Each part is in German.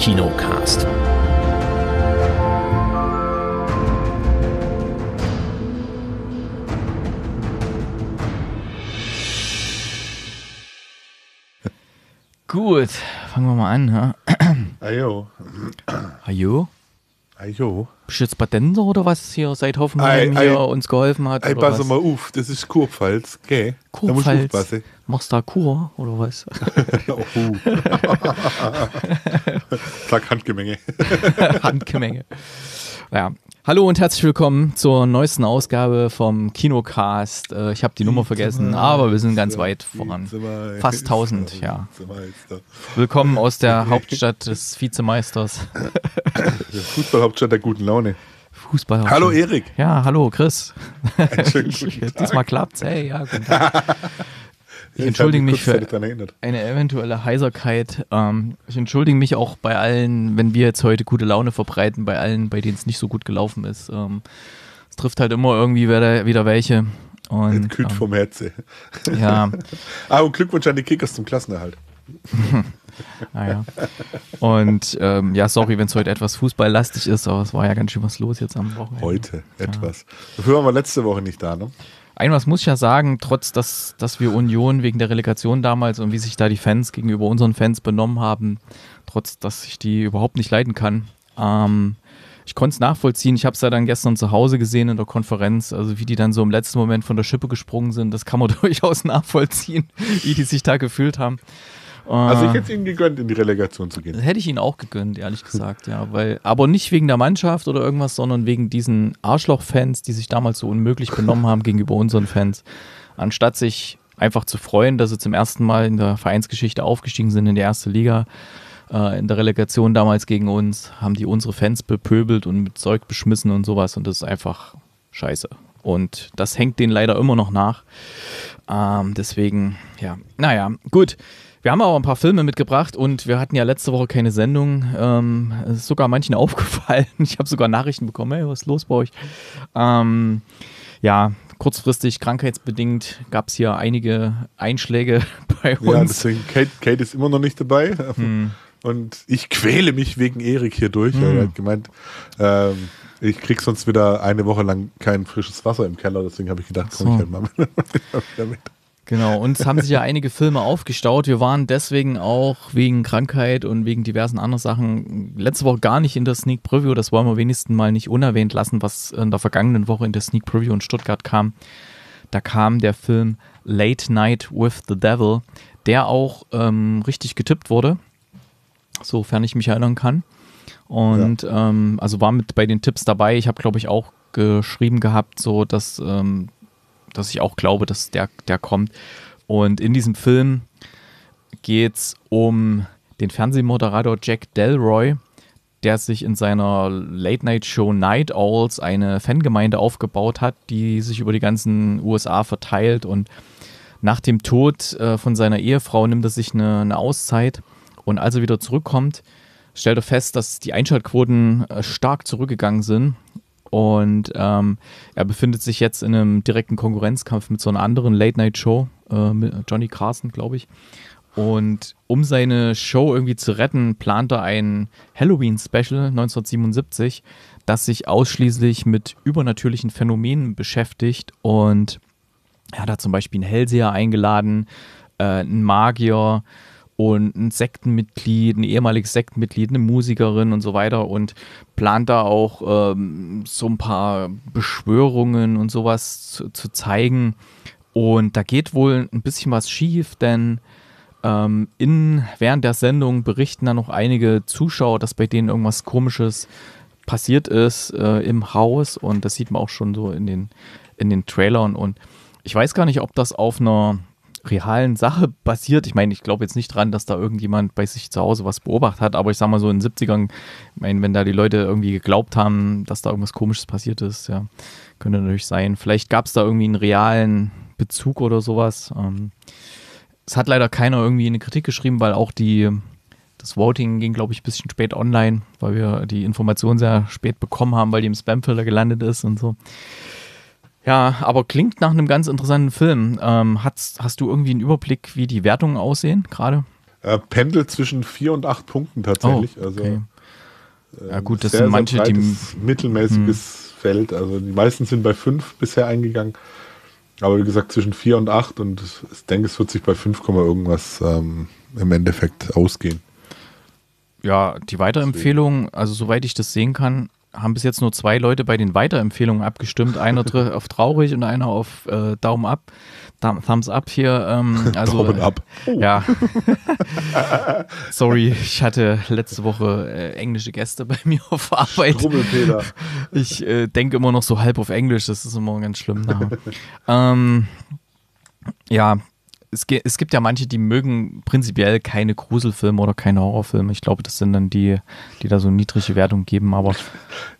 Kinocast. Gut, fangen wir mal an. Ha? Ne? Ajo. Ajo? Ajo. Bist du jetzt Badenser oder was hier seit Hoffenheim ei, ei, hier uns geholfen hat? Ei, pass mal auf, das ist Kurpfalz, gell? Kurpfalz. Da Machst du da Kur oder was? Sag Handgemenge. Handgemenge. Ja, Hallo und herzlich willkommen zur neuesten Ausgabe vom Kinocast. Äh, ich habe die Nummer vergessen, aber wir sind ganz weit voran. Fast 1000, ja. Willkommen aus der Hauptstadt des Vizemeisters. Fußballhauptstadt der guten Laune. Fußball. Hallo Erik. Ja, hallo Chris. Diesmal klappt's. Hey, ja, guten Tag. Ich entschuldige mich für eine eventuelle Heiserkeit. Ähm, ich entschuldige mich auch bei allen, wenn wir jetzt heute gute Laune verbreiten, bei allen, bei denen es nicht so gut gelaufen ist. Ähm, es trifft halt immer irgendwie wieder, welche. Und, Entkühlt ähm, vom Herzen. Ja. ah, und Glückwunsch an die Kickers zum Klassenerhalt. naja. Ah, und ähm, ja, sorry, wenn es heute etwas fußballlastig ist, aber es war ja ganz schön was los jetzt am Wochenende. Heute etwas. Ja. Dafür waren wir letzte Woche nicht da, ne? Ein was muss ich ja sagen, trotz dass, dass wir Union wegen der Relegation damals und wie sich da die Fans gegenüber unseren Fans benommen haben, trotz dass ich die überhaupt nicht leiden kann. Ähm, ich konnte es nachvollziehen. Ich habe es ja dann gestern zu Hause gesehen in der Konferenz, also wie die dann so im letzten Moment von der Schippe gesprungen sind. Das kann man durchaus nachvollziehen, wie die sich da gefühlt haben. Also ich äh, hätte ihnen gegönnt, in die Relegation zu gehen. Hätte ich ihnen auch gegönnt, ehrlich gesagt, ja. Weil, aber nicht wegen der Mannschaft oder irgendwas, sondern wegen diesen Arschloch-Fans, die sich damals so unmöglich benommen haben gegenüber unseren Fans. Anstatt sich einfach zu freuen, dass sie zum ersten Mal in der Vereinsgeschichte aufgestiegen sind in die erste Liga, äh, in der Relegation damals gegen uns, haben die unsere Fans bepöbelt und mit Zeug beschmissen und sowas. Und das ist einfach scheiße. Und das hängt denen leider immer noch nach. Ähm, deswegen, ja, naja, gut. Wir haben aber ein paar Filme mitgebracht und wir hatten ja letzte Woche keine Sendung. Ähm, es ist sogar manchen aufgefallen. Ich habe sogar Nachrichten bekommen, hey, was ist los bei euch? Ähm, ja, kurzfristig, krankheitsbedingt, gab es hier einige Einschläge bei uns. Ja, deswegen, Kate, Kate ist immer noch nicht dabei. Hm. Und ich quäle mich wegen Erik hier durch. Hm. Er hat gemeint, ähm, ich krieg sonst wieder eine Woche lang kein frisches Wasser im Keller, deswegen habe ich gedacht, komm so. ich halt mal mit. Genau, uns haben sich ja einige Filme aufgestaut. Wir waren deswegen auch wegen Krankheit und wegen diversen anderen Sachen letzte Woche gar nicht in der Sneak Preview. Das wollen wir wenigstens mal nicht unerwähnt lassen, was in der vergangenen Woche in der Sneak Preview in Stuttgart kam. Da kam der Film Late Night with the Devil, der auch ähm, richtig getippt wurde, sofern ich mich erinnern kann. Und ja. ähm, also war mit bei den Tipps dabei. Ich habe, glaube ich, auch geschrieben gehabt, so dass ähm, dass ich auch glaube, dass der, der kommt. Und in diesem Film geht es um den Fernsehmoderator Jack Delroy, der sich in seiner Late-Night-Show Night Owls eine Fangemeinde aufgebaut hat, die sich über die ganzen USA verteilt. Und nach dem Tod äh, von seiner Ehefrau nimmt er sich eine, eine, Auszeit. Und als er wieder zurückkommt, stellt er fest, dass die Einschaltquoten äh, stark zurückgegangen sind und ähm, er befindet sich jetzt in einem direkten Konkurrenzkampf mit so einer anderen Late-Night-Show, äh, mit Johnny Carson, glaube ich. Und um seine Show irgendwie zu retten, plant er ein Halloween-Special 1977, das sich ausschließlich mit übernatürlichen Phänomenen beschäftigt. Und er hat da zum Beispiel einen Hellseher eingeladen, äh, einen Magier, und ein Sektenmitglied, ein ehemaliges Sektenmitglied, eine Musikerin und so weiter und plant da auch ähm, so ein paar Beschwörungen und sowas zu, zu, zeigen. Und da geht wohl ein bisschen was schief, denn ähm, in, während der Sendung berichten dann noch einige Zuschauer, dass bei denen irgendwas Komisches passiert ist äh, im Haus und das sieht man auch schon so in den, in den Trailern. Und ich weiß gar nicht, ob das auf einer realen Sache basiert. Ich meine, ich glaube jetzt nicht dran, dass da irgendjemand bei sich zu Hause was beobachtet hat, aber ich sage mal so in den 70ern, ich meine, wenn da die Leute irgendwie geglaubt haben, dass da irgendwas Komisches passiert ist, ja, könnte natürlich sein. Vielleicht gab es da irgendwie einen realen Bezug oder sowas. Ähm, es hat leider keiner irgendwie eine Kritik geschrieben, weil auch die, das Voting ging, glaube ich, ein bisschen spät online, weil wir die Information sehr spät bekommen haben, weil die im Spamfilter gelandet ist und so. Ja, aber klingt nach einem ganz interessanten Film. Ähm, hast, hast du irgendwie einen Überblick, wie die Wertungen aussehen gerade? Äh, pendelt zwischen vier und acht Punkten tatsächlich. Oh, also, okay. Also, äh, ja, gut, das sehr, sind manche, die. Mittelmäßiges mh. Hm. Feld. Also die meisten sind bei fünf bisher eingegangen. Aber wie gesagt, zwischen vier und acht und ich denke, es wird sich bei 5, irgendwas ähm, im Endeffekt ausgehen. Ja, die weitere Empfehlung, also soweit ich das sehen kann, haben bis jetzt nur zwei Leute bei den Weiterempfehlungen abgestimmt. Einer auf traurig und einer auf äh, Daumen ab, Thumbs up hier. Ähm, also, Daumen ab. Äh, oh. Ja. Sorry, ich hatte letzte Woche äh, englische Gäste bei mir auf Arbeit. Ich äh, denke immer noch so halb auf Englisch, das ist immer ganz schlimm. Ne? ähm, ja, es, es gibt ja manche, die mögen prinzipiell keine Gruselfilme oder keine Horrorfilme. Ich glaube, das sind dann die, die da so niedrige Wertung geben, aber.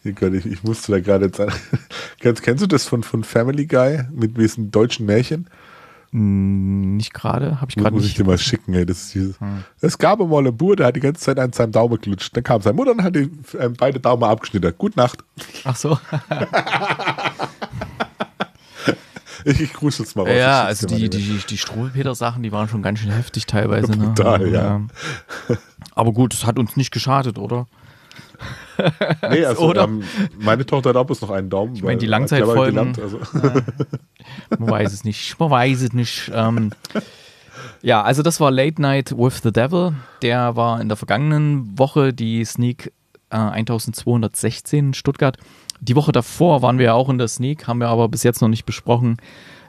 ich, ich musste da gerade jetzt sagen. Kennst, kennst, du das von, von Family Guy mit diesen deutschen Märchen? Hm, nicht gerade, habe ich gerade nicht. Muss ich dir mal schicken, ey. Das ist hm. Es gab einmal einen Bur, der hat die ganze Zeit an seinem Daumen geklutscht. Dann kam seine Mutter und hat ihm beide Daumen abgeschnitten. Gute Nacht. Ach so. Ich, ich grüße jetzt mal raus. Ja, also die, die, die Strohpeter-Sachen, die waren schon ganz schön heftig teilweise. Ne? Brutal, also, ja. ja. Ähm, aber gut, es hat uns nicht geschadet, oder? nee, also oder? Ähm, meine Tochter hat auch bloß noch einen Daumen. Ich meine, die Langzeitfolgen. Gelernt, also. äh, man weiß es nicht. Man weiß es nicht. Ähm, ja, also das war Late Night with the Devil. Der war in der vergangenen Woche die Sneak äh, 1216 in Stuttgart die Woche davor waren wir ja auch in der Sneak, haben wir aber bis jetzt noch nicht besprochen.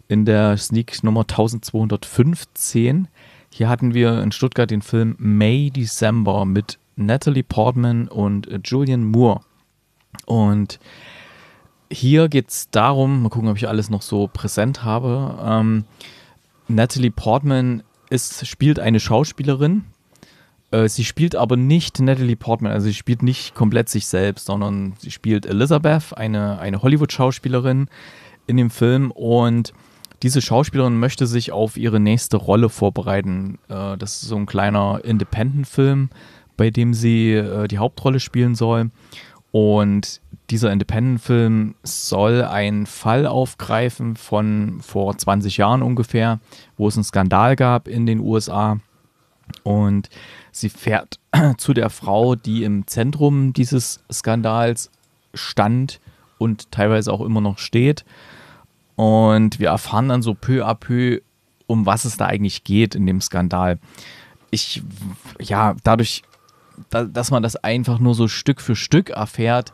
In der Sneak Nummer 1215. Hier hatten wir in Stuttgart den Film May December mit Natalie Portman und Julian Moore. Und hier geht es darum, mal gucken, ob ich alles noch so präsent habe. Ähm, Natalie Portman ist, spielt eine Schauspielerin, äh, sie spielt aber nicht Natalie Portman, also sie spielt nicht komplett sich selbst, sondern sie spielt Elizabeth, eine, eine Hollywood-Schauspielerin in dem Film und diese Schauspielerin möchte sich auf ihre nächste Rolle vorbereiten. Äh, das ist so ein kleiner Independent-Film, bei dem sie äh, die Hauptrolle spielen soll. Und dieser Independent-Film soll einen Fall aufgreifen von vor 20 Jahren ungefähr, wo es einen Skandal gab in den USA und sie fährt zu der Frau, die im Zentrum dieses Skandals stand und teilweise auch immer noch steht. Und wir erfahren dann so peu à peu, um was es da eigentlich geht in dem Skandal. Ich, ja, dadurch, dass man das einfach nur so Stück für Stück erfährt,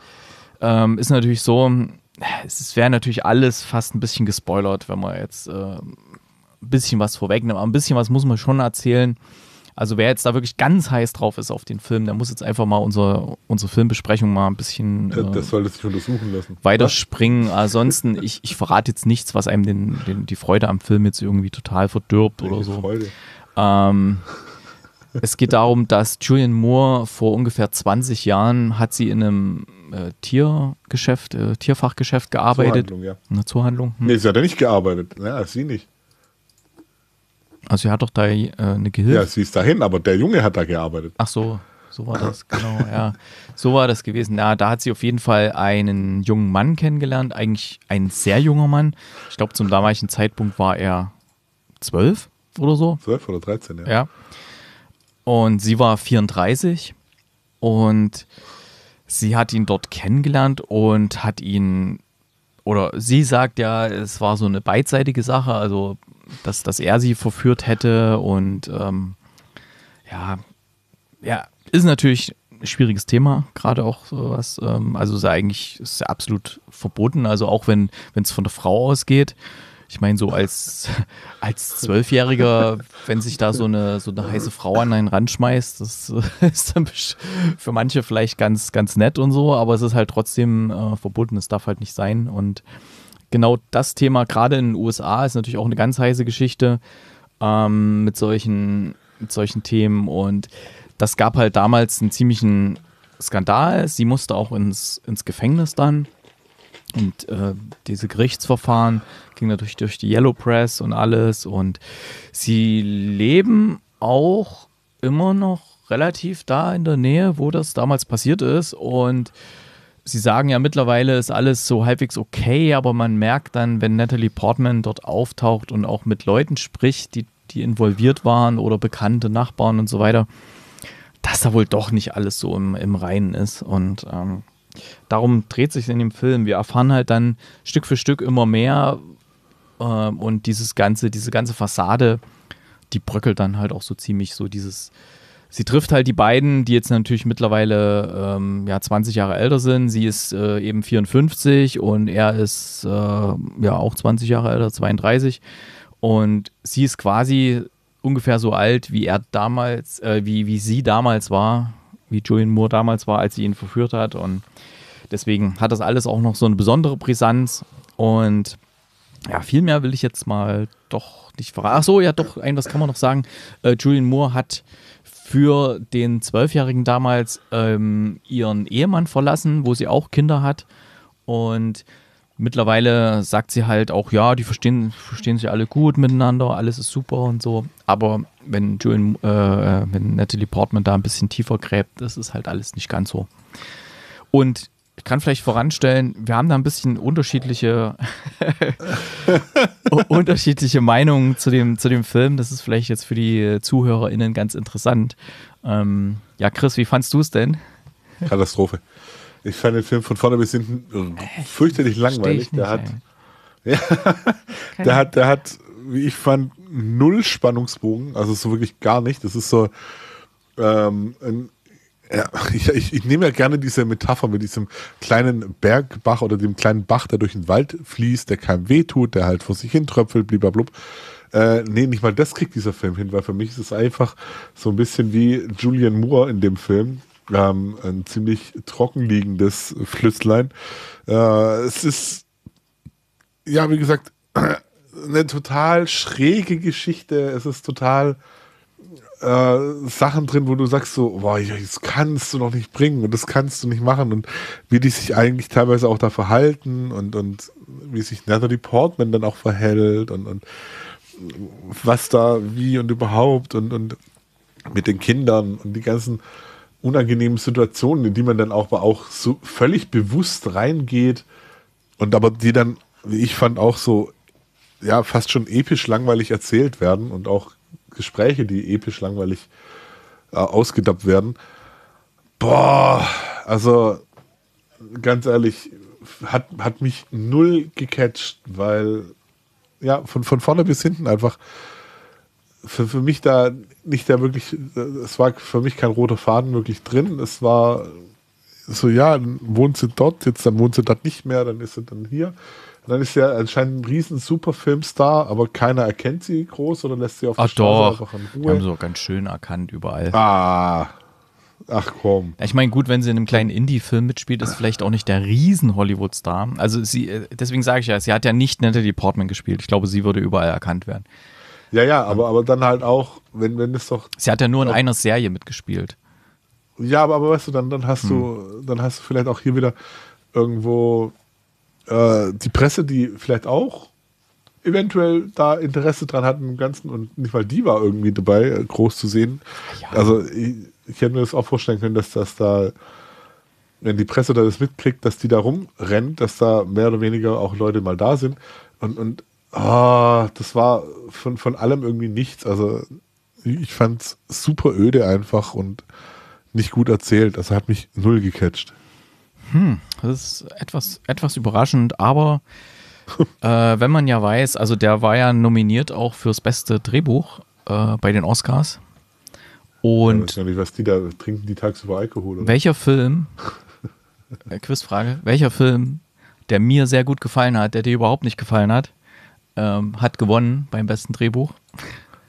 ähm, ist natürlich so, es wäre natürlich alles fast ein bisschen gespoilert, wenn man jetzt äh, ein bisschen was vorwegnimmt. Aber ein bisschen was muss man schon erzählen also wer jetzt da wirklich ganz heiß drauf ist auf den Film, der muss jetzt einfach mal unsere, unsere Filmbesprechung mal ein bisschen äh, äh das sollte sich untersuchen lassen. weiterspringen. Ansonsten, ich, ich verrate jetzt nichts, was einem den, den, die Freude am Film jetzt irgendwie total verdirbt oder so. Freude. Ähm, es geht darum, dass Julian Moore vor ungefähr 20 Jahren hat sie in einem äh, Tiergeschäft, äh, Tierfachgeschäft gearbeitet. Zuhandlung, ja. Eine Zuhandlung. Hm. Nee, sie hat ja nicht gearbeitet. Ja, ne, sie nicht. Also sie hat doch da äh, eine Gehilfe. Ja, sie ist dahin, aber der Junge hat da gearbeitet. Ach so, so war das, genau, ja. So war das gewesen. Ja, da hat sie auf jeden Fall einen jungen Mann kennengelernt, eigentlich ein sehr junger Mann. Ich glaube, zum damaligen Zeitpunkt war er zwölf oder so. Zwölf oder dreizehn, ja. ja. Und sie war 34 und sie hat ihn dort kennengelernt und hat ihn, oder sie sagt ja, es war so eine beidseitige Sache, also dass, dass er sie verführt hätte und ähm, ja, ja, ist natürlich ein schwieriges Thema, gerade auch sowas. Ähm, also ist eigentlich ist ja absolut verboten, also auch wenn es von der Frau ausgeht. Ich meine, so als, als Zwölfjähriger, wenn sich da so eine, so eine heiße Frau an einen Rand schmeißt, das ist dann für manche vielleicht ganz, ganz nett und so, aber es ist halt trotzdem äh, verboten, es darf halt nicht sein. Und genau das Thema, gerade in den USA, ist natürlich auch eine ganz heiße Geschichte ähm, mit, solchen, mit solchen Themen. Und das gab halt damals einen ziemlichen Skandal. Sie musste auch ins, ins Gefängnis dann. Und äh, diese Gerichtsverfahren ging natürlich durch die Yellow Press und alles. Und sie leben auch immer noch relativ da in der Nähe, wo das damals passiert ist. Und Sie sagen ja mittlerweile ist alles so halbwegs okay, aber man merkt dann, wenn Natalie Portman dort auftaucht und auch mit Leuten spricht, die, die involviert waren oder bekannte Nachbarn und so weiter, dass da wohl doch nicht alles so im, im Reinen ist. Und ähm, darum dreht sich in dem Film. Wir erfahren halt dann Stück für Stück immer mehr äh, und dieses ganze, diese ganze Fassade, die bröckelt dann halt auch so ziemlich so dieses sie trifft halt die beiden, die jetzt natürlich mittlerweile ähm, ja, 20 Jahre älter sind. Sie ist äh, eben 54 und er ist äh, ja auch 20 Jahre älter, 32. Und sie ist quasi ungefähr so alt, wie er damals, äh, wie, wie sie damals war, wie Julian Moore damals war, als sie ihn verführt hat. Und deswegen hat das alles auch noch so eine besondere Brisanz. Und ja, viel mehr will ich jetzt mal doch nicht verraten. Ach so, ja, doch, ein, was kann man noch sagen? Äh, Julian Moore hat für den Zwölfjährigen damals ähm, ihren Ehemann verlassen, wo sie auch Kinder hat. Und mittlerweile sagt sie halt auch, ja, die verstehen, verstehen sich alle gut miteinander, alles ist super und so. Aber wenn, Julian, äh, wenn Natalie Portman da ein bisschen tiefer gräbt, das ist halt alles nicht ganz so. Und ich kann vielleicht voranstellen, wir haben da ein bisschen unterschiedliche, unterschiedliche Meinungen zu dem, zu dem Film. Das ist vielleicht jetzt für die ZuhörerInnen ganz interessant. Ähm, ja, Chris, wie fandst du es denn? Katastrophe. Ich fand den Film von vorne bis hinten äh, äh, fürchterlich langweilig. der, hat, ja, der hat, der hat, wie ich fand, null Spannungsbogen. Also so wirklich gar nicht. Das ist so ähm, ein Ja, ich, ich, nehme ja gerne diese Metapher mit diesem kleinen Bergbach oder dem kleinen Bach, der durch den Wald fließt, der keinem weh tut, der halt vor sich hin tröpfelt, bliblablub. Äh, nee, nicht mal das kriegt dieser Film hin, weil für mich ist es einfach so ein bisschen wie Julian Moore in dem Film. Ähm, ein ziemlich trocken liegendes Flüsslein. Äh, es ist, ja, wie gesagt, eine total schräge Geschichte. Es ist total äh, Sachen drin, wo du sagst so, boah, das kannst du noch nicht bringen und das kannst du nicht machen und wie die sich eigentlich teilweise auch da verhalten und, und wie sich Natalie Portman dann auch verhält und, und was da wie und überhaupt und, und mit den Kindern und die ganzen unangenehmen Situationen, in die man dann auch, auch so völlig bewusst reingeht und aber die dann, wie ich fand, auch so ja fast schon episch langweilig erzählt werden und auch Gespräche, die episch langweilig äh, ausgedappt werden. Boah, also ganz ehrlich, hat, hat mich null gecatcht, weil ja, von, von vorne bis hinten einfach für, für mich da nicht der wirklich, es war für mich kein roter Faden wirklich drin. Es war so, ja, wohnt sie dort, jetzt dann wohnt sie dort nicht mehr, dann ist sie dann hier dann ist sie ja anscheinend ein riesen Superfilmstar, aber keiner erkennt sie groß oder lässt sie auf der Straße einfach in Ruhe. Wir haben sie auch ganz schön erkannt überall. Ah. Ach komm. Ich meine, gut, wenn sie in einem kleinen Indie-Film mitspielt, ist vielleicht auch nicht der Riesen-Hollywood-Star. Also sie, äh, deswegen sage ich ja, sie hat ja nicht Natalie Portman gespielt. Ich glaube, sie würde überall erkannt werden. Ja, ja, aber, aber dann halt auch, wenn, wenn es doch. Sie hat ja nur in einer Serie mitgespielt. Ja, aber, aber weißt du, dann, dann hast hm. du, dann hast du vielleicht auch hier wieder irgendwo äh, die Presse, die vielleicht auch eventuell da Interesse dran hat im Ganzen und nicht mal die war irgendwie dabei, äh, groß zu sehen. Ja. Also ich, ich, hätte mir das auch vorstellen können, dass das da, wenn die Presse da das mitkriegt, dass die da rumrennt, dass da mehr oder weniger auch Leute mal da sind. Und, und oh, das war von, von allem irgendwie nichts. Also ich fand es super öde einfach und nicht gut erzählt. Also hat mich null gecatcht. Hm. Das ist etwas, etwas überraschend, aber äh, wenn man ja weiß, also der war ja nominiert auch fürs beste Drehbuch äh, bei den Oscars. Und ja, nicht, was die da trinken, die tagsüber Alkohol. Oder? Welcher Film, äh, Quizfrage, welcher Film, der mir sehr gut gefallen hat, der dir überhaupt nicht gefallen hat, ähm, hat gewonnen beim besten Drehbuch?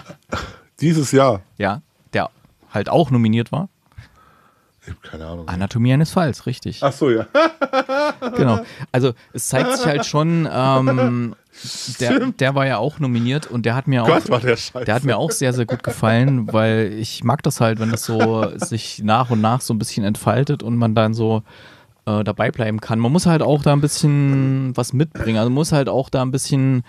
Dieses Jahr. Ja, der halt auch nominiert war. Ich habe keine Ahnung. Anatomie eines Falls, richtig. Ach so, ja. genau. Also es zeigt sich halt schon, ähm, der, der, war ja auch nominiert und der hat mir Gott, auch, war der, der hat mir auch sehr, sehr gut gefallen, weil ich mag das halt, wenn das so sich nach und nach so ein bisschen entfaltet und man dann so äh, dabei bleiben kann. Man muss halt auch da ein bisschen was mitbringen. Also man muss halt auch da ein bisschen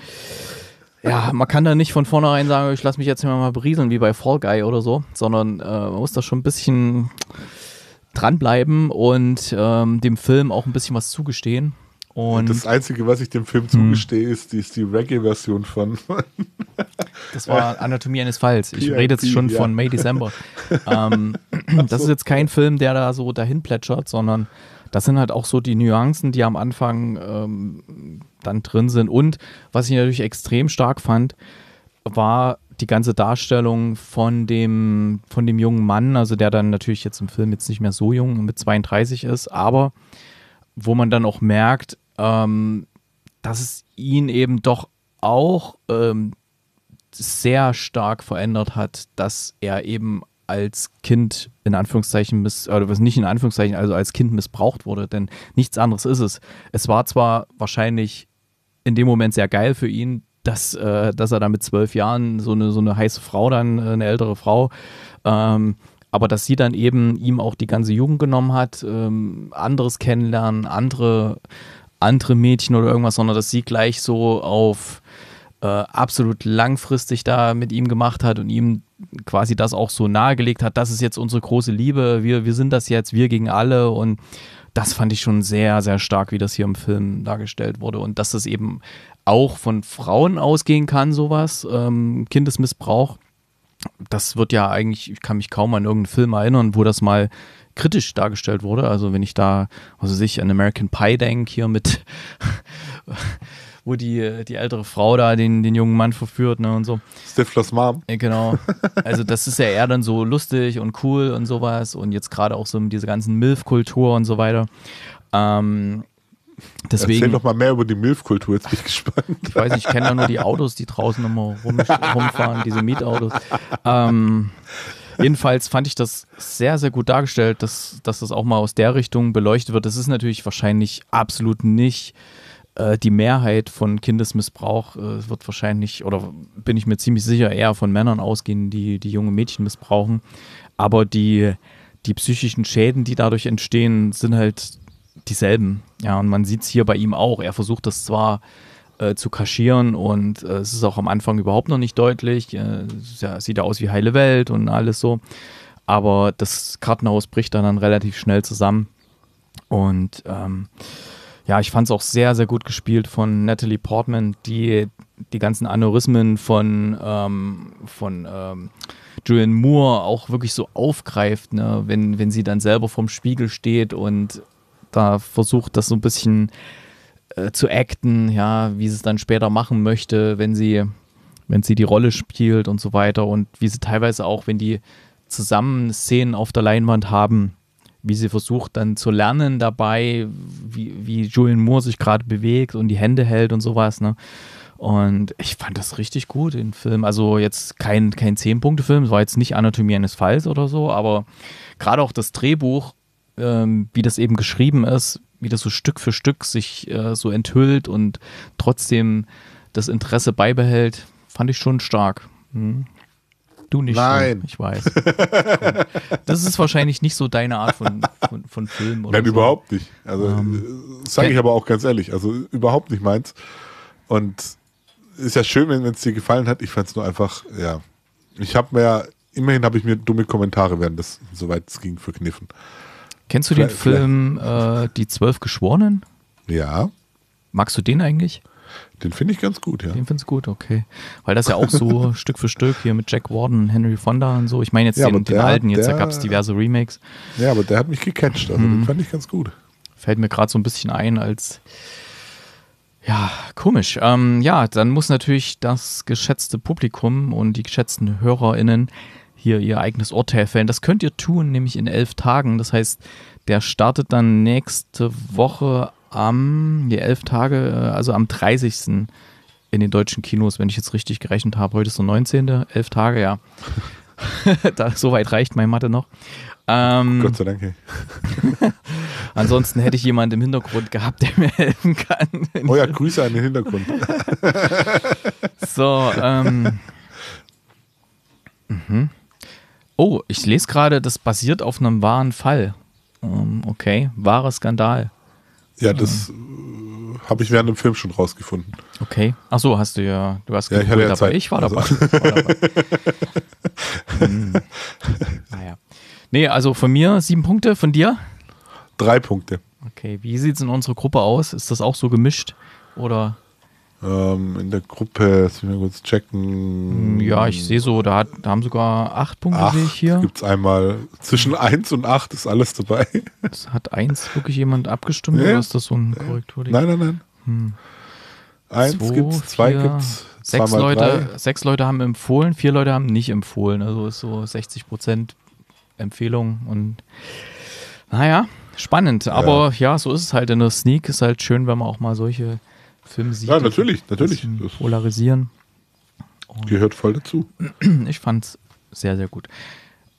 ja, man kann da nicht von vornherein sagen, ich lasse mich jetzt immer mal berieseln wie bei Fall Guy oder so, sondern äh, man muss da schon ein bisschen dranbleiben und ähm, dem Film auch ein bisschen was zugestehen. Und das Einzige, was ich dem Film hm. zugestehe, ist, die, ist die Reggae-Version von. das war Anatomie eines Falls. Ich rede jetzt schon ja. von May December. ähm, das ist jetzt kein Film, der da so dahin plätschert, sondern das sind halt auch so die Nuancen, die am Anfang ähm, dann drin sind. Und was ich natürlich extrem stark fand, war die ganze Darstellung von dem, von dem jungen Mann, also der dann natürlich jetzt im Film jetzt nicht mehr so jung, mit 32 ist, aber wo man dann auch merkt, ähm, dass es ihn eben doch auch ähm, sehr stark verändert hat, dass er eben als Kind in Anführungszeichen miss oder was nicht in Anführungszeichen, also als Kind missbraucht wurde, denn nichts anderes ist es. Es war zwar wahrscheinlich in dem Moment sehr geil für ihn, dass, äh, dass er da mit zwölf Jahren so eine, so eine heiße Frau dann, äh, eine ältere Frau, ähm, aber dass sie dann eben ihm auch die ganze Jugend genommen hat, ähm, anderes kennenlernen, andere, andere Mädchen oder irgendwas, sondern dass sie gleich so auf äh, absolut langfristig da mit ihm gemacht hat und ihm quasi das auch so nahegelegt hat, das ist jetzt unsere große Liebe, wir, wir sind das jetzt, wir gegen alle und das fand ich schon sehr, sehr stark, wie das hier im Film dargestellt wurde und dass das eben auch von Frauen ausgehen kann, sowas, ähm, Kindesmissbrauch. Das wird ja eigentlich, ich kann mich kaum an irgendeinen Film erinnern, wo das mal kritisch dargestellt wurde. Also wenn ich da, was weiß ich, an American Pie denke hier mit, wo die, die ältere Frau da den, den jungen Mann verführt ne, und so. Stiflers Mom. Äh, genau. Also das ist ja eher dann so lustig und cool und sowas und jetzt gerade auch so dieser ganzen Milf-Kultur und so weiter. Ähm, Deswegen, Erzähl doch mal mehr über die Milfkultur, jetzt bin ich gespannt. Ich weiß, ich kenne ja nur die Autos, die draußen immer rum, rumfahren, diese Mietautos. Ähm, jedenfalls fand ich das sehr, sehr gut dargestellt, dass, dass das auch mal aus der Richtung beleuchtet wird. Das ist natürlich wahrscheinlich absolut nicht äh, die Mehrheit von Kindesmissbrauch. Äh, es äh, wird wahrscheinlich, oder bin ich mir ziemlich sicher, eher von Männern ausgehen, die, die junge Mädchen missbrauchen. Aber die, die psychischen Schäden, die dadurch entstehen, sind halt dieselben. Ja, und man sieht es hier bei ihm auch. Er versucht das zwar äh, zu kaschieren und äh, es ist auch am Anfang überhaupt noch nicht deutlich. Äh, ja, sieht ja aus wie heile Welt und alles so. Aber das Kartenhaus bricht dann, dann relativ schnell zusammen. Und ähm, ja, ich fand es auch sehr, sehr gut gespielt von Natalie Portman, die die ganzen Aneurysmen von, ähm, von ähm, Julian Moore auch wirklich so aufgreift, ne? wenn, wenn sie dann selber vorm Spiegel steht und da versucht, das so ein bisschen äh, zu acten, ja, wie sie es dann später machen möchte, wenn sie, wenn sie die Rolle spielt und so weiter und wie sie teilweise auch, wenn die zusammen Szenen auf der Leinwand haben, wie sie versucht dann zu lernen dabei, wie, wie Julian Moore sich gerade bewegt und die Hände hält und sowas, ne? Und ich fand das richtig gut, den Film. Also jetzt kein, kein Zehn-Punkte-Film, es war jetzt nicht Anatomie eines Falls oder so, aber gerade auch das Drehbuch ähm, wie das eben geschrieben ist, wie das so Stück für Stück sich äh, so enthüllt und trotzdem das Interesse beibehält, fand ich schon stark. Hm. Du nicht. Nein. Schon, ich weiß. das ist wahrscheinlich nicht so deine Art von, von, von Film. Oder Nein, so. überhaupt nicht. Also, um, ähm, äh, sage ich aber auch ganz ehrlich. Also, überhaupt nicht meins. Und ist ja schön, wenn es dir gefallen hat. Ich fand es nur einfach, ja. Ich habe mir, immerhin habe ich mir dumme Kommentare während das, soweit es ging, verkniffen. Kennst du den Film Äh, Die Zwölf Geschworenen? Ja. Magst du den eigentlich? Den finde ich ganz gut, ja. Den findest du gut, okay. Weil das ja auch so Stück für Stück hier mit Jack Warden und Henry Fonda und so. Ich meine jetzt ja, den, den alten, jetzt gab es diverse Remakes. Ja, aber der hat mich gecatcht, also mhm. den fand ich ganz gut. Fällt mir gerade so ein bisschen ein als. Ja, komisch. Ähm, ja, dann muss natürlich das geschätzte Publikum und die geschätzten HörerInnen hier ihr eigenes Urteil fällen. Das könnt ihr tun, nämlich in elf Tagen. Das heißt, der startet dann nächste Woche am, je elf Tage, äh, also am 30. in den deutschen Kinos, wenn ich jetzt richtig gerechnet habe. Heute ist der 19., elf Tage, ja. da, so weit reicht meine Mathe noch. Ähm, Gott sei Dank. ansonsten hätte ich jemanden im Hintergrund gehabt, der mir helfen kann. Oh ja, Grüße an den Hintergrund. so, ähm. Mhm. Oh, ich lese gerade, das basiert auf einem wahren Fall. Ähm, okay, wahrer Skandal. Ja, das ähm. habe ich während dem Film schon rausgefunden. Okay. Ach so, hast du ja, du hast ja, ich, hatte ja Zeit. ich war dabei. Also. Ich war dabei. hm. Naja. Nee, also von mir sieben Punkte, von dir? Drei Punkte. Okay, wie sieht es in unserer Gruppe aus? Ist das auch so gemischt? Oder ähm, in der Gruppe, das müssen wir kurz checken. Hm, ja, ich sehe so, da, hat, da, haben sogar acht Punkte, acht sehe ich hier. Gibt es einmal zwischen hm. eins und acht ist alles dabei. Das hat eins wirklich jemand abgestimmt nee. oder ist das so ein äh, Korrektur? Nein, nein, nein. Hm. Eins gibt es, zwei gibt gibt's. Sechs Leute, drei. sechs Leute haben empfohlen, vier Leute haben nicht empfohlen. Also ist so 60 Prozent Empfehlung und naja, spannend. Aber ja. ja, so ist es halt in der Sneak. Ist halt schön, wenn man auch mal solche Film sieht. Ja, natürlich, natürlich. polarisieren. Und gehört voll dazu. Ich fand es sehr, sehr gut.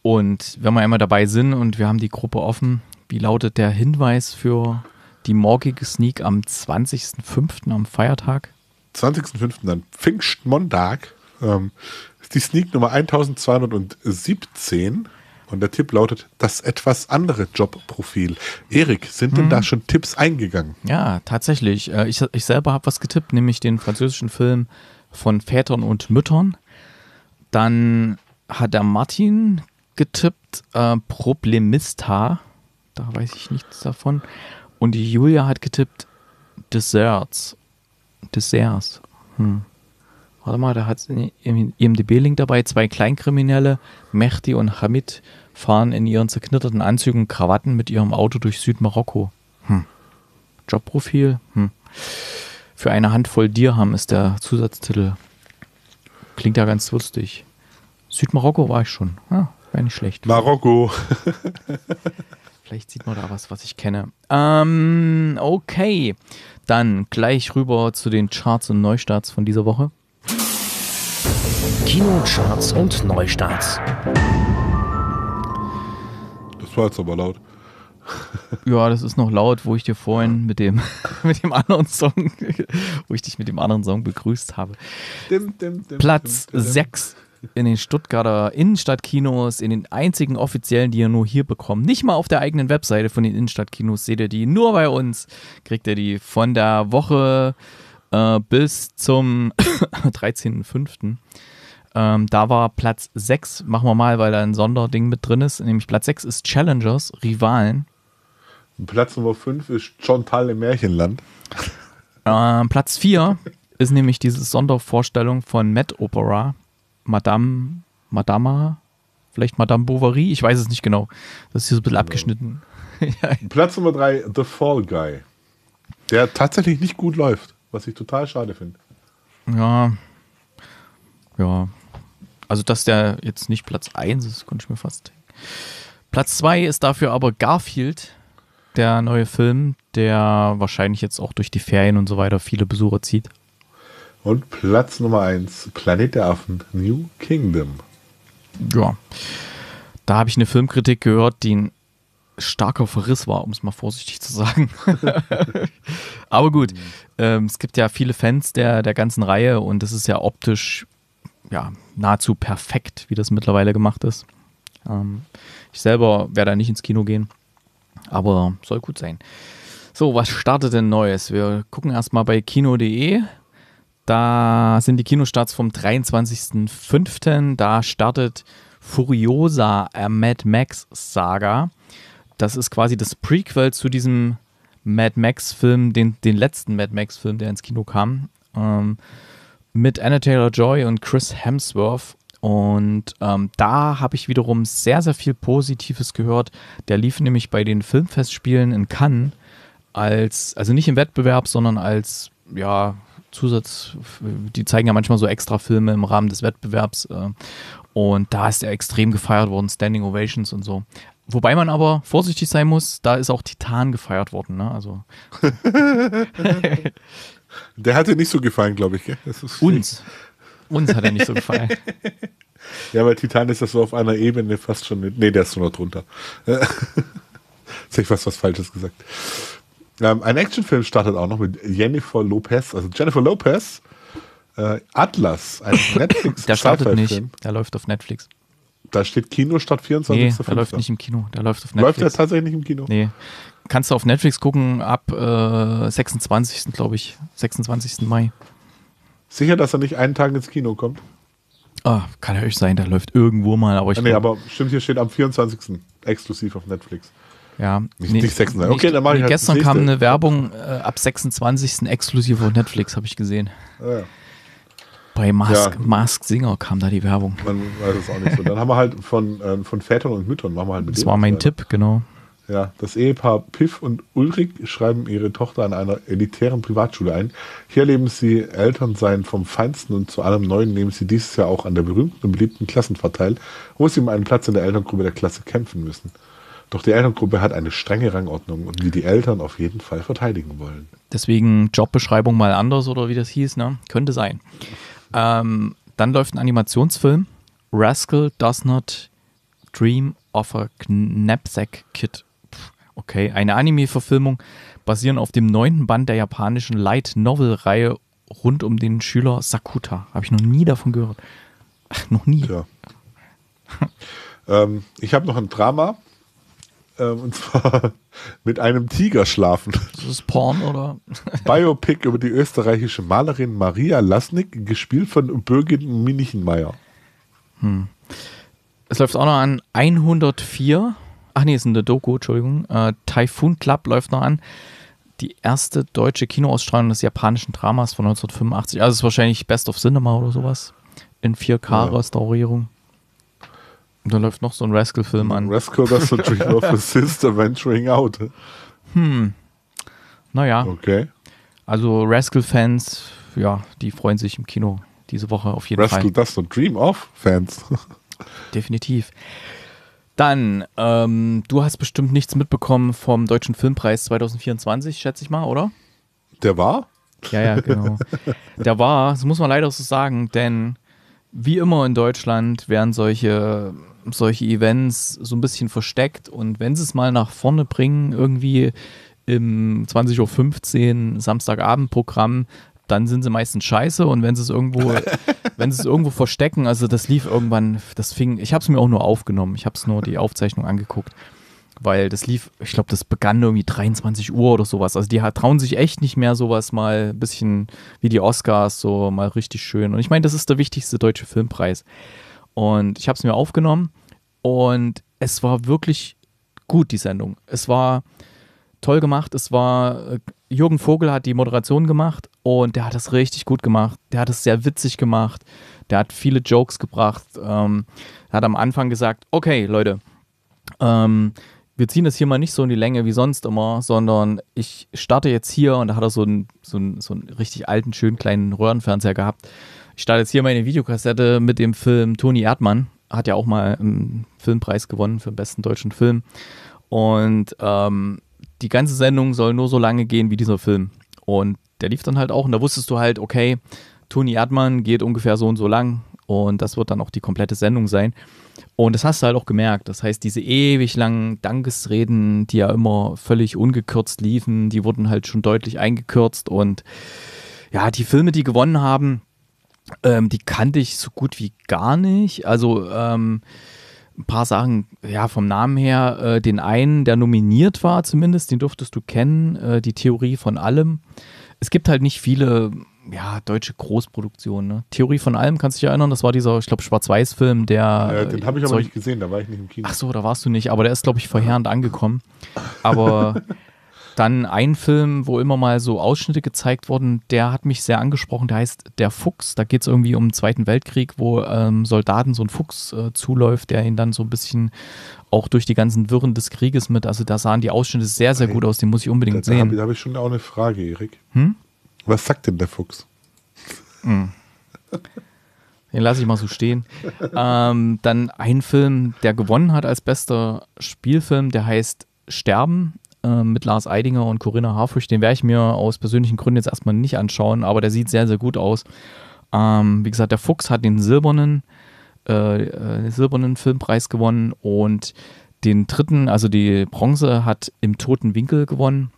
Und wenn wir einmal dabei sind und wir haben die Gruppe offen, wie lautet der Hinweis für die morgige Sneak am 20.05. am Feiertag? 20.05. dann Pfingstmontag ähm, ist die Sneak Nummer 1217 und der Tipp lautet, das etwas andere Jobprofil. Erik, sind denn da hm. schon Tipps eingegangen? Ja, tatsächlich. Äh, ich, ich selber habe was getippt, nämlich den französischen Film von Vätern und Müttern. Dann hat der Martin getippt, äh, Problemista. Da weiß ich nichts davon. Und die Julia hat getippt, Desserts. Desserts. Hm. Warte mal, da hat es einen IMDB-Link dabei. Zwei Kleinkriminelle, Mehdi und Hamid, fahren in ihren zerknitterten Anzügen und Krawatten mit ihrem Auto durch Südmarokko. Hm. Jobprofil? Hm. Für eine Handvoll Dirham ist der Zusatztitel. Klingt ja ganz lustig. Südmarokko war ich schon. Ah, wäre nicht schlecht. Marokko. Vielleicht sieht man da was, was ich kenne. Ähm, okay. Dann gleich rüber zu den Charts und Neustarts von dieser Woche. Kinocharts und Neustarts. Das war jetzt aber laut. Ja, das ist noch laut, wo ich dir vorhin mit dem, mit dem anderen Song, wo ich dich mit dem anderen Song begrüßt habe. Dim, dim, dim, Platz 6 in den Stuttgarter Innenstadtkinos, in den einzigen offiziellen, die ihr nur hier bekommt. Nicht mal auf der eigenen Webseite von den Innenstadtkinos seht ihr die, nur bei uns kriegt ihr die von der Woche äh, bis zum 13.05. Ähm, da war Platz 6, machen wir mal, weil da ein Sonderding mit drin ist, nämlich Platz 6 ist Challengers, Rivalen. Platz Nummer 5 ist Chantal im Märchenland. Ähm, Platz 4 ist nämlich diese Sondervorstellung von Met Opera, Madame, Madama, vielleicht Madame Bovary, ich weiß es nicht genau. Das ist hier so ein bisschen genau. abgeschnitten. Platz Nummer 3, The Fall Guy. Der tatsächlich nicht gut läuft, was ich total schade finde. Ja. Ja, also, dass der jetzt nicht Platz 1 ist, konnte ich mir fast denken. Platz 2 ist dafür aber Garfield, der neue Film, der wahrscheinlich jetzt auch durch die Ferien und so weiter viele Besucher zieht. Und Platz Nummer 1, Planet der Affen, New Kingdom. Ja. Da habe ich eine Filmkritik gehört, die ein starker Verriss war, um es mal vorsichtig zu sagen. Aber gut, mhm. ähm, es gibt ja viele Fans der, der ganzen Reihe und es ist ja optisch ja, nahezu perfekt, wie das mittlerweile gemacht ist. Ähm, ich selber werde da nicht ins Kino gehen, aber soll gut sein. So, was startet denn Neues? Wir gucken erstmal bei kino.de. Da sind die Kinostarts vom 23.05. Da startet Furiosa äh, Mad Max Saga. Das ist quasi das Prequel zu diesem Mad Max-Film, den, den letzten Mad Max-Film, der ins Kino kam. Ähm, mit Anna Taylor Joy und Chris Hemsworth. Und ähm, da habe ich wiederum sehr, sehr viel Positives gehört. Der lief nämlich bei den Filmfestspielen in Cannes als, also nicht im Wettbewerb, sondern als, ja, Zusatz, die zeigen ja manchmal so extra Filme im Rahmen des Wettbewerbs. Äh, und da ist er extrem gefeiert worden, Standing Ovations und so. Wobei man aber vorsichtig sein muss, da ist auch Titan gefeiert worden, ne? Also. Der hat dir nicht so gefallen, glaube ich. Uns. Uns hat er nicht so gefallen. ja, weil Titan ist das so auf einer Ebene fast schon. Nee, der ist nur noch drunter. Äh, jetzt habe ich fast was Falsches gesagt. Ähm, ein Actionfilm startet auch noch mit Jennifer Lopez. Also Jennifer Lopez, äh, Atlas, ein netflix Der startet nicht. Der läuft auf Netflix. Da steht Kino statt 24. Nee, der läuft nicht im Kino. Der läuft auf Netflix. Läuft der tatsächlich nicht im Kino? Nee kannst du auf Netflix gucken ab äh, 26. glaube ich, 26. Mai. Sicher, dass er nicht einen Tag ins Kino kommt? Ah, kann ja euch sein, der läuft irgendwo mal, aber ich. Ah, nee, aber stimmt, hier steht am 24. exklusiv auf Netflix. Ja. Nicht, nee, nicht 26. Okay, dann mache ich halt Gestern kam eine Werbung äh, ab 26. exklusiv auf Netflix, habe ich gesehen. Ah, ja, Bei Mask, ja. Mask Singer kam da die Werbung. Man weiß es auch nicht so. Dann haben wir halt von, äh, von Vätern und Müttern, machen wir halt mit Das war mein Tipp, genau. Ja, das Ehepaar Piff und Ulrich schreiben ihre Tochter an einer elitären Privatschule ein. Hier leben sie Elternsein vom Feinsten und zu allem Neuen nehmen sie dieses Jahr auch an der berühmten und beliebten Klassenverteil, wo sie um einen Platz in der Elterngruppe der Klasse kämpfen müssen. Doch die Elterngruppe hat eine strenge Rangordnung und die die Eltern auf jeden Fall verteidigen wollen. Deswegen Jobbeschreibung mal anders oder wie das hieß, ne? Könnte sein. Ähm, dann läuft ein Animationsfilm. Rascal Does Not Dream of a Knapsack Kid Okay, eine Anime-Verfilmung basieren auf dem neunten Band der japanischen Light Novel-Reihe rund um den Schüler Sakuta. Habe ich noch nie davon gehört. Ach, noch nie. Ja. ähm, ich habe noch ein Drama. Ähm, und zwar mit einem Tiger schlafen. Das ist Porn, oder? Biopic über die österreichische Malerin Maria Lasnik, gespielt von Birgit Minichenmeier. Hm. Es läuft auch noch an 104 ach nee, ist eine Doku, Entschuldigung. Äh, Typhoon Club läuft noch an. Die erste deutsche Kinoausstrahlung des japanischen Dramas von 1985. Also ist wahrscheinlich Best of Cinema oder sowas. In 4K-Restaurierung. Ja. Und dann läuft noch so ein Rascal-Film an. Rascal, das ist Dream of a Sister Venturing Out. Hm. Naja. Okay. Also Rascal-Fans, ja, die freuen sich im Kino diese Woche auf jeden Rascal Fall. Rascal, das und Dream of Fans. Definitiv. Dann, ähm, du hast bestimmt nichts mitbekommen vom Deutschen Filmpreis 2024, schätze ich mal, oder? Der war? Ja, ja, genau. Der war, das muss man leider so sagen, denn wie immer in Deutschland werden solche, solche Events so ein bisschen versteckt und wenn sie es mal nach vorne bringen, irgendwie im 20.15 Uhr Samstagabendprogramm, dann sind sie meistens scheiße und wenn sie es irgendwo, wenn sie es irgendwo verstecken, also das lief irgendwann, das fing, ich habe es mir auch nur aufgenommen, ich habe es nur die Aufzeichnung angeguckt, weil das lief, ich glaube, das begann irgendwie 23 Uhr oder sowas. Also die trauen sich echt nicht mehr sowas mal ein bisschen wie die Oscars so mal richtig schön. Und ich meine, das ist der wichtigste deutsche Filmpreis. Und ich habe es mir aufgenommen und es war wirklich gut die Sendung. Es war toll gemacht, es war äh, Jürgen Vogel hat die Moderation gemacht und der hat das richtig gut gemacht. Der hat es sehr witzig gemacht. Der hat viele Jokes gebracht. Ähm, er hat am Anfang gesagt: Okay, Leute, ähm, wir ziehen das hier mal nicht so in die Länge wie sonst immer, sondern ich starte jetzt hier und da hat er so einen, so einen, so einen richtig alten, schönen kleinen Röhrenfernseher gehabt. Ich starte jetzt hier meine Videokassette mit dem Film Toni Erdmann. Hat ja auch mal einen Filmpreis gewonnen für den besten deutschen Film. Und ähm, die ganze Sendung soll nur so lange gehen wie dieser Film. Und der lief dann halt auch und da wusstest du halt, okay, Toni Erdmann geht ungefähr so und so lang und das wird dann auch die komplette Sendung sein. Und das hast du halt auch gemerkt. Das heißt, diese ewig langen Dankesreden, die ja immer völlig ungekürzt liefen, die wurden halt schon deutlich eingekürzt und ja, die Filme, die gewonnen haben, ähm, die kannte ich so gut wie gar nicht. Also ähm, ein paar Sachen, ja, vom Namen her, äh, den einen, der nominiert war zumindest, den durftest du kennen, äh, die Theorie von allem. Es gibt halt nicht viele, ja, deutsche Großproduktionen. Ne? Theorie von allem, kannst du dich erinnern, das war dieser, ich glaube, Schwarz-Weiß-Film, der... Ja, den äh, habe ich aber nicht gesehen, da war ich nicht im Kino. Ach so, da warst du nicht, aber der ist, glaube ich, verheerend angekommen. Aber dann ein Film, wo immer mal so Ausschnitte gezeigt wurden, der hat mich sehr angesprochen, der heißt Der Fuchs. Da geht es irgendwie um den Zweiten Weltkrieg, wo ähm, Soldaten so ein Fuchs äh, zuläuft, der ihn dann so ein bisschen auch durch die ganzen Wirren des Krieges mit, also da sahen die Ausschnitte sehr, sehr gut aus, den muss ich unbedingt da, sehen. da habe ich schon auch eine Frage, Erik. Hm? Was sagt denn der Fuchs? Hm. Den lasse ich mal so stehen. ähm, dann ein Film, der gewonnen hat als bester Spielfilm, der heißt Sterben äh, mit Lars Eidinger und Corinna Harfusch. Den werde ich mir aus persönlichen Gründen jetzt erstmal nicht anschauen, aber der sieht sehr, sehr gut aus. Ähm, wie gesagt, der Fuchs hat den silbernen, äh, äh silbernen Filmpreis gewonnen und den dritten, also die Bronze, hat im toten Winkel gewonnen.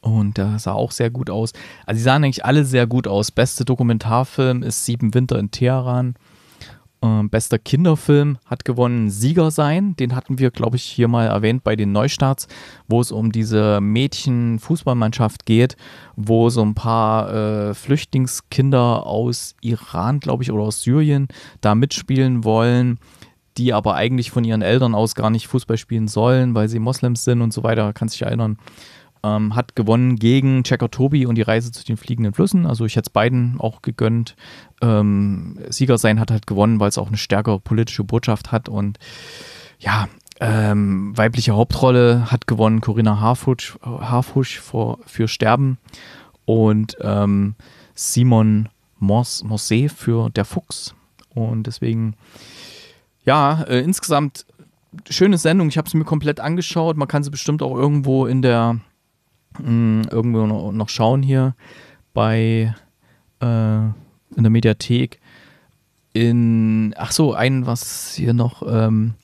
Und der sah auch sehr gut aus. Also, die sahen eigentlich alle sehr gut aus. Beste Dokumentarfilm ist Sieben Winter in Teheran äh, bester Kinderfilm hat gewonnen Sieger sein. Den hatten wir, glaube ich, hier mal erwähnt bei den Neustarts, wo es um diese Mädchenfußballmannschaft geht, wo so ein paar äh, Flüchtlingskinder aus Iran, glaube ich, oder aus Syrien da mitspielen wollen die aber eigentlich von ihren Eltern aus gar nicht Fußball spielen sollen, weil sie Moslems sind und so weiter, kann sich erinnern. Ähm, hat gewonnen gegen Checker Tobi und die Reise zu den fliegenden Flüssen. Also ich hätte es beiden auch gegönnt. Ähm, Sieger sein hat halt gewonnen, weil es auch eine stärkere politische Botschaft hat. Und ja, ähm, weibliche Hauptrolle hat gewonnen Corinna Harfusch, Harfusch vor, für Sterben und ähm, Simon Mors, Morse für Der Fuchs. Und deswegen, ja, äh, insgesamt schöne Sendung. Ich habe sie mir komplett angeschaut. Man kann sie bestimmt auch irgendwo in der mh, mm, irgendwo noch, noch, schauen hier bei äh, in der Mediathek. In, ach so, ein, was hier noch, ähm,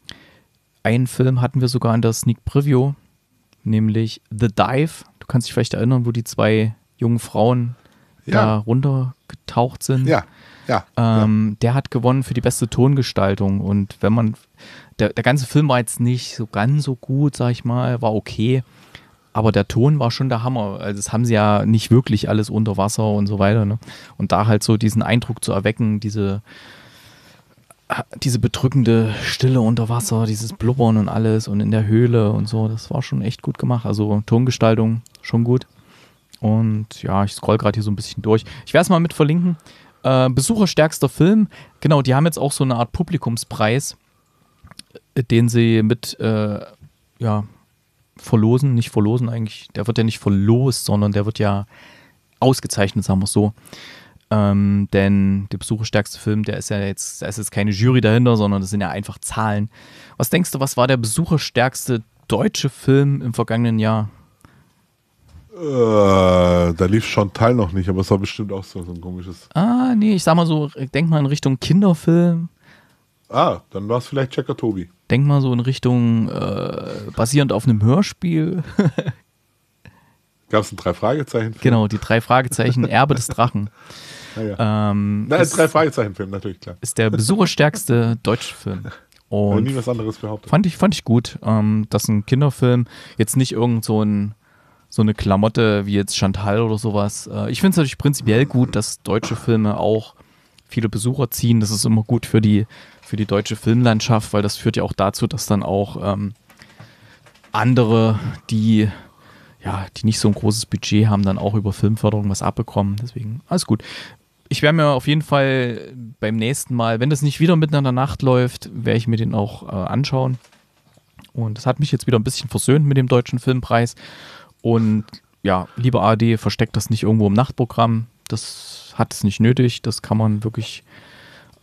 einen Film hatten wir sogar in der Sneak Preview, nämlich The Dive. Du kannst dich vielleicht erinnern, wo die zwei jungen Frauen ja. da runtergetaucht sind. Ja, ja, ähm, ja, Der hat gewonnen für die beste Tongestaltung. Und wenn man, der, der ganze Film war jetzt nicht so ganz so gut, sag ich mal, war okay aber der Ton war schon der Hammer. Also das haben sie ja nicht wirklich alles unter Wasser und so weiter. Ne? Und da halt so diesen Eindruck zu erwecken, diese, diese bedrückende Stille unter Wasser, dieses Blubbern und alles und in der Höhle und so, das war schon echt gut gemacht. Also Tongestaltung schon gut. Und ja, ich scroll gerade hier so ein bisschen durch. Ich werde es mal mit verlinken. Äh, Besucherstärkster Film. Genau, die haben jetzt auch so eine Art Publikumspreis, äh, den sie mit, äh, ja, verlosen, nicht verlosen eigentlich, der wird ja nicht verlost, sondern der wird ja ausgezeichnet, sagen wir es so. Ähm, denn der besucherstärkste Film, der ist ja jetzt, da ist jetzt keine Jury dahinter, sondern das sind ja einfach Zahlen. Was denkst du, was war der besucherstärkste deutsche Film im vergangenen Jahr? Äh, da lief schon Teil noch nicht, aber es war bestimmt auch so, so ein komisches. Ah, nee, ich sag mal so, denk mal in Richtung Kinderfilm. Ah, dann war es vielleicht Checker Tobi. Denk mal so in Richtung äh, basierend auf einem Hörspiel. Gab es ein drei Fragezeichen? -Film? Genau, die drei Fragezeichen Erbe des Drachen. Naja. Ah, ähm, Na, drei Fragezeichen Film natürlich klar. Ist der besucherstärkste deutsche Film. Und nie was anderes behauptet. Fand ich, fand ich gut, ähm, dass ein Kinderfilm jetzt nicht irgend so, ein, so eine Klamotte wie jetzt Chantal oder sowas. Äh, ich finde es natürlich prinzipiell gut, dass deutsche Filme auch viele Besucher ziehen. Das ist immer gut für die für die deutsche Filmlandschaft, weil das führt ja auch dazu, dass dann auch ähm, andere, die ja, die nicht so ein großes Budget haben, dann auch über Filmförderung was abbekommen. Deswegen alles gut. Ich werde mir auf jeden Fall beim nächsten Mal, wenn das nicht wieder mitten in der Nacht läuft, werde ich mir den auch äh, anschauen. Und das hat mich jetzt wieder ein bisschen versöhnt mit dem deutschen Filmpreis. Und ja, lieber AD, versteckt das nicht irgendwo im Nachtprogramm. Das hat es nicht nötig. Das kann man wirklich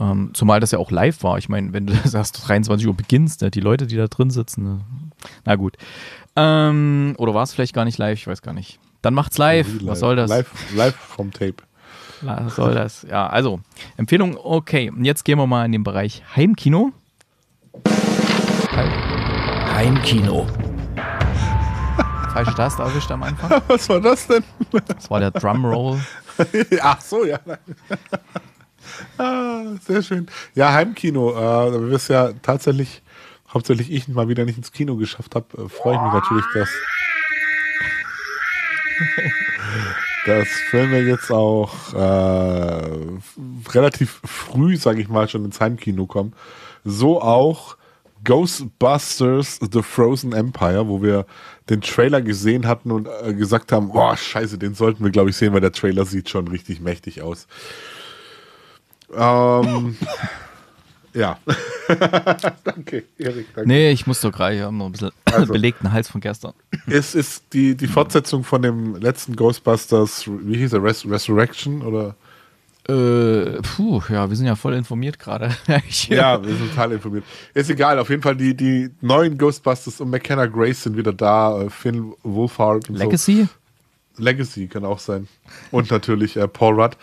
ähm, zumal das ja auch live war. Ich meine, wenn du sagst, 23 Uhr beginnst, ne, die Leute, die da drin sitzen, ne, na gut. Ähm, oder war es vielleicht gar nicht live? Ich weiß gar nicht. Dann macht's live. live. Was soll das? Live, live vom Tape. Was soll das? Ja, also Empfehlung, okay. Und jetzt gehen wir mal in den Bereich Heimkino. Heimkino. Falsche Taste erwischt am Anfang. Was war das denn? Das war der Drumroll. Ach so, ja ah, sehr schön. Ja, Heimkino. Äh, da wir es ja tatsächlich, hauptsächlich ich mal wieder nicht ins Kino geschafft habe, äh, freue ich mich natürlich, dass, dass Filme jetzt auch äh, relativ früh, sage ich mal, schon ins Heimkino kommen. So auch Ghostbusters The Frozen Empire, wo wir den Trailer gesehen hatten und äh, gesagt haben, boah, scheiße, den sollten wir, glaube ich, sehen, weil der Trailer sieht schon richtig mächtig aus. Ähm, ja. danke, Erik. Danke. Nee, ich muss doch gerade, ich habe noch ein bisschen also, belegten Hals von gestern. Es ist die, die Fortsetzung von dem letzten Ghostbusters, wie hieß er, Res Resurrection oder? Äh, puh, ja, wir sind ja voll informiert gerade. ja, wir sind total informiert. Ist egal, auf jeden Fall, die, die neuen Ghostbusters und McKenna Grace sind wieder da, äh, Finn Wolfhard. Legacy? So. Legacy kann auch sein. Und natürlich äh, Paul Rudd.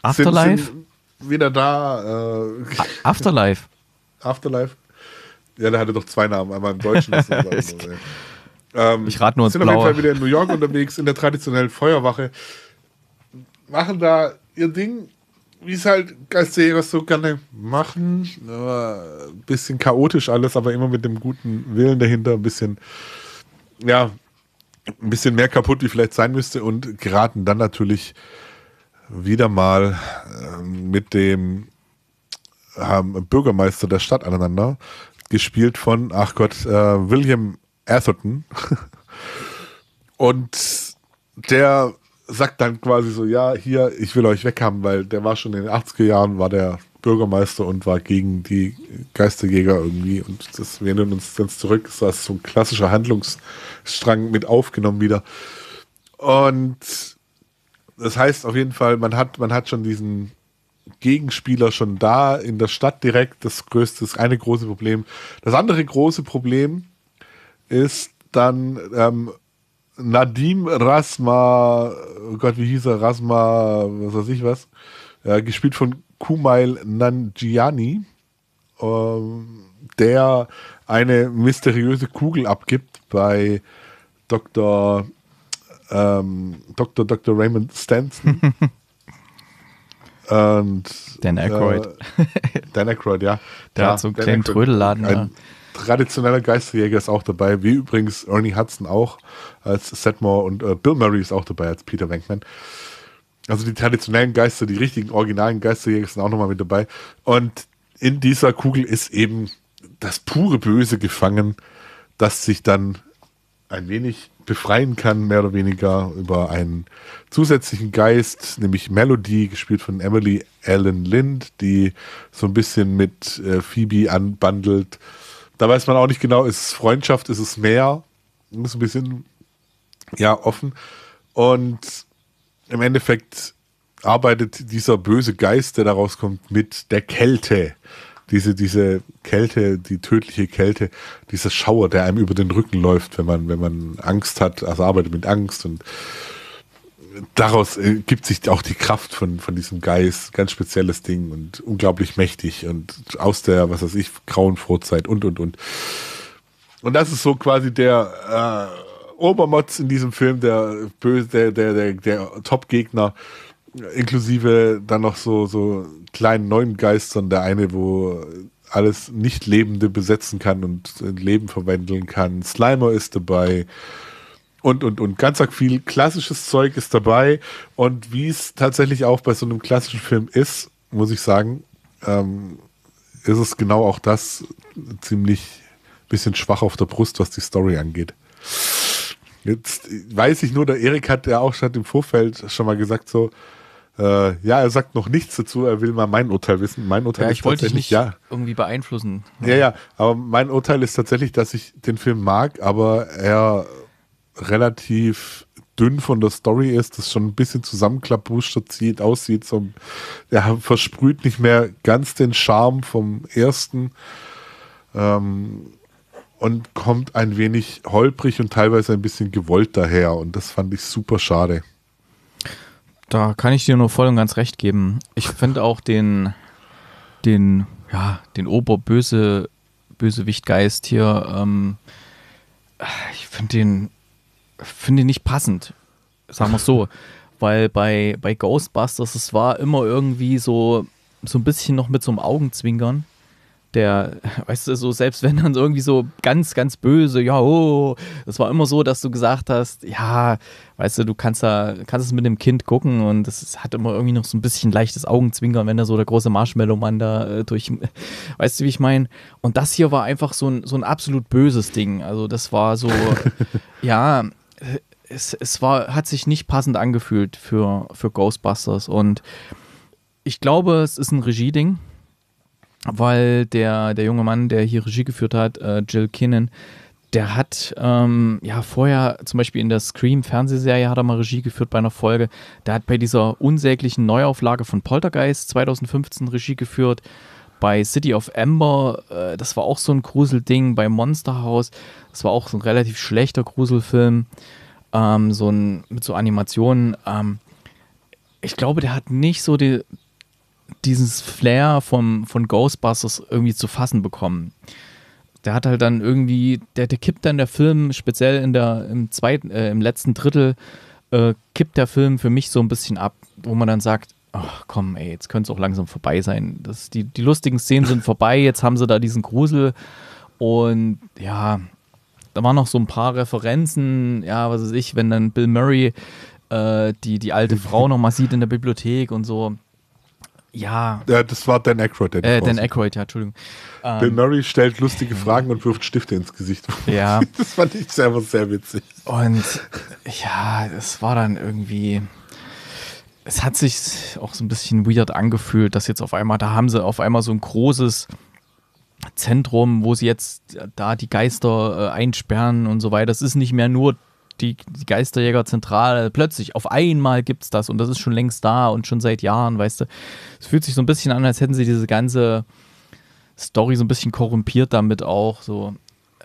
Afterlife? Sind, sind, wieder da. Äh, Afterlife. Afterlife. Ja, der hatte doch zwei Namen, einmal im Deutschen. Ist das ähm, ich rate nur ins Sind Blaue. auf jeden Fall wieder in New York unterwegs, in der traditionellen Feuerwache. Machen da ihr Ding, wie es halt Geisteros so gerne machen. Aber bisschen chaotisch alles, aber immer mit dem guten Willen dahinter. Ein bisschen, ja, ein bisschen mehr kaputt, wie vielleicht sein müsste. Und geraten dann natürlich wieder mal äh, mit dem ähm, Bürgermeister der Stadt aneinander, gespielt von, ach Gott, äh, William Atherton. Und der sagt dann quasi so, ja, hier, ich will euch weghaben, weil der war schon in den 80er Jahren, war der Bürgermeister und war gegen die Geisterjäger irgendwie. Und das, wir nehmen uns dann zurück. Das ist so ein klassischer Handlungsstrang mit aufgenommen wieder. Und das heißt auf jeden Fall, man hat, man hat schon diesen Gegenspieler schon da, in der Stadt direkt, das größte, das eine große Problem. Das andere große Problem ist dann ähm, Nadim Rasma, oh Gott, wie hieß er, Rasma, was weiß ich was, ja, gespielt von Kumail Nanjiani, ähm, der eine mysteriöse Kugel abgibt bei Dr ähm, Dr. Dr. Raymond Stanton. und, Dan Aykroyd. Äh, Dan Aykroyd, ja. Der ja, hat so einen kleinen Aykroyd, Trödelladen. Ein ja. traditioneller Geisterjäger ist auch dabei, wie übrigens Ernie Hudson auch als Setmore und äh, Bill Murray ist auch dabei als Peter Venkman. Also die traditionellen Geister, die richtigen originalen Geisterjäger sind auch nochmal mit dabei. Und in dieser Kugel ist eben das pure Böse gefangen, das sich dann ein wenig befreien kann, mehr oder weniger, über einen zusätzlichen Geist, nämlich Melody, gespielt von Emily Allen Lind, die so ein bisschen mit äh, Phoebe anbandelt. Da weiß man auch nicht genau, ist es Freundschaft, ist es mehr? Ist ein bisschen, ja, offen. Und im Endeffekt arbeitet dieser böse Geist, der daraus kommt, mit der Kälte diese, diese Kälte, die tödliche Kälte, dieser Schauer, der einem über den Rücken läuft, wenn man, wenn man Angst hat, also arbeitet mit Angst und daraus äh, gibt sich auch die Kraft von, von diesem Geist, ganz spezielles Ding und unglaublich mächtig und aus der, was weiß ich, grauen Vorzeit und, und, und. Und das ist so quasi der äh, Obermotz in diesem Film, der böse, der, der, der, der Top-Gegner, inklusive dann noch so, so kleinen neuen Geistern, der eine, wo alles Nicht-Lebende besetzen kann und in Leben verwandeln kann. Slimer ist dabei. Und, und, und ganz viel klassisches Zeug ist dabei. Und wie es tatsächlich auch bei so einem klassischen Film ist, muss ich sagen, ähm, ist es genau auch das ziemlich bisschen schwach auf der Brust, was die Story angeht. Jetzt weiß ich nur, der Erik hat ja auch schon im Vorfeld schon mal gesagt, so, äh, ja, er sagt noch nichts dazu, er will mal mein Urteil wissen. Mein Urteil ja, ich ist wollte tatsächlich, nicht ja. irgendwie beeinflussen. Ja, ja, aber mein Urteil ist tatsächlich, dass ich den Film mag, aber er relativ dünn von der Story ist, das schon ein bisschen zusammenklappbustert sieht, aussieht. So, er versprüht nicht mehr ganz den Charme vom ersten ähm, und kommt ein wenig holprig und teilweise ein bisschen gewollt daher. Und das fand ich super schade. Da kann ich dir nur voll und ganz recht geben. Ich finde auch den, den, ja, den Oberböse, Bösewichtgeist hier, ähm, ich finde den, finde den nicht passend. Sagen wir es so. Weil bei, bei Ghostbusters, es war immer irgendwie so, so ein bisschen noch mit so einem Augenzwinkern der, weißt du, so selbst wenn dann irgendwie so ganz, ganz böse, ja, oh, das war immer so, dass du gesagt hast, ja, weißt du, du kannst da, kannst es mit dem Kind gucken und es hat immer irgendwie noch so ein bisschen leichtes Augenzwinkern, wenn da so der große Marshmallow-Mann da äh, durch, weißt du, wie ich meine? Und das hier war einfach so ein, so ein absolut böses Ding. Also das war so, ja, es, es war, hat sich nicht passend angefühlt für, für Ghostbusters und ich glaube, es ist ein Regieding weil der, der junge Mann, der hier Regie geführt hat, äh, Jill Kinnan, der hat ähm, ja vorher zum Beispiel in der Scream-Fernsehserie hat er mal Regie geführt bei einer Folge. Der hat bei dieser unsäglichen Neuauflage von Poltergeist 2015 Regie geführt. Bei City of Ember, äh, das war auch so ein Gruselding. Bei Monster House, das war auch so ein relativ schlechter Gruselfilm. Ähm, so ein, mit so Animationen. Ähm, ich glaube, der hat nicht so die, dieses Flair vom, von Ghostbusters irgendwie zu fassen bekommen. Der hat halt dann irgendwie, der, der kippt dann der Film, speziell in der, im zweiten, äh, im letzten Drittel, äh, kippt der Film für mich so ein bisschen ab, wo man dann sagt, ach komm, ey, jetzt könnte es auch langsam vorbei sein. Das, die, die lustigen Szenen sind vorbei, jetzt haben sie da diesen Grusel und ja, da waren noch so ein paar Referenzen, ja, was weiß ich, wenn dann Bill Murray äh, die, die alte Frau nochmal sieht in der Bibliothek und so. Ja. ja das war Dan Aykroyd, der äh, Dan Aykroyd, ja, Entschuldigung. Ähm, Murray stellt lustige Fragen und wirft Stifte ins Gesicht. Ja. das fand ich selber sehr witzig. Und ja, es war dann irgendwie es hat sich auch so ein bisschen weird angefühlt, dass jetzt auf einmal, da haben sie auf einmal so ein großes Zentrum, wo sie jetzt da die Geister äh, einsperren und so weiter. Das ist nicht mehr nur die, die Geisterjägerzentrale, plötzlich, auf einmal gibt es das und das ist schon längst da und schon seit Jahren, weißt du. Es fühlt sich so ein bisschen an, als hätten sie diese ganze Story so ein bisschen korrumpiert damit auch, so.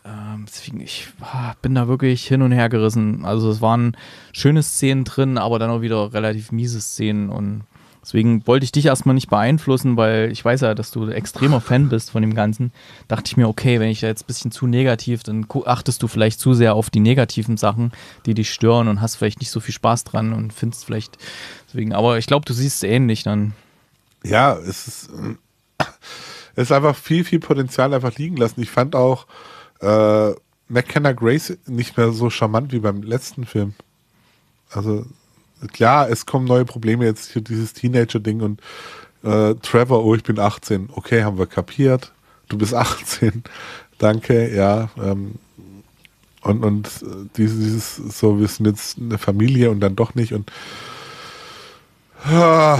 Ähm, deswegen, ich ah, bin da wirklich hin und her gerissen. Also es waren schöne Szenen drin, aber dann auch wieder relativ miese Szenen und Deswegen wollte ich dich erstmal nicht beeinflussen, weil ich weiß ja, dass du extremer Fan bist von dem Ganzen. Dachte ich mir, okay, wenn ich jetzt ein bisschen zu negativ, dann achtest du vielleicht zu sehr auf die negativen Sachen, die dich stören und hast vielleicht nicht so viel Spaß dran und findest vielleicht deswegen. Aber ich glaube, du siehst es ähnlich dann. Ja, es ist, es ist einfach viel, viel Potenzial einfach liegen lassen. Ich fand auch äh, McKenna Grace nicht mehr so charmant wie beim letzten Film. Also klar, es kommen neue Probleme jetzt hier, dieses Teenager-Ding und äh, Trevor, oh, ich bin 18. Okay, haben wir kapiert. Du bist 18. Danke, ja. Ähm, und und äh, dieses, dieses, so, wir sind jetzt eine Familie und dann doch nicht und ah,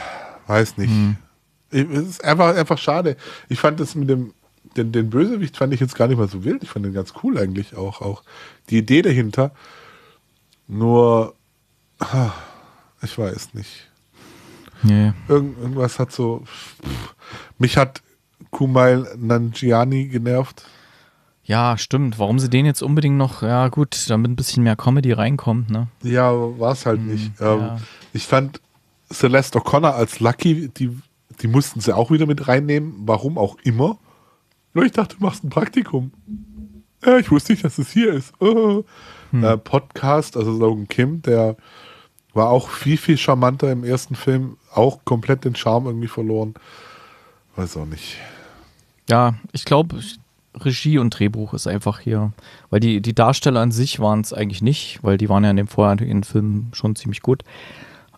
weiß nicht. Hm. Ich, es ist einfach, einfach schade. Ich fand das mit dem, den, den Bösewicht fand ich jetzt gar nicht mal so wild. Ich fand den ganz cool eigentlich auch. auch die Idee dahinter. Nur ich weiß nicht. Nee. Irgend, irgendwas hat so. mich hat Kumail Nanjiani genervt. Ja, stimmt. Warum sie den jetzt unbedingt noch, ja gut, damit ein bisschen mehr Comedy reinkommt, ne? Ja, war es halt hm, nicht. Ähm, ja. Ich fand Celeste O'Connor als Lucky, die, die mussten sie auch wieder mit reinnehmen, warum auch immer. Nur ich dachte, du machst ein Praktikum. Ja, ich wusste nicht, dass es hier ist. Oh. Hm. Äh, Podcast, also Logan Kim, der war auch viel, viel charmanter im ersten Film. Auch komplett den Charme irgendwie verloren. Weiß auch nicht. Ja, ich glaube, Regie und Drehbuch ist einfach hier. Weil die, die Darsteller an sich waren es eigentlich nicht, weil die waren ja in dem vorherigen Film schon ziemlich gut.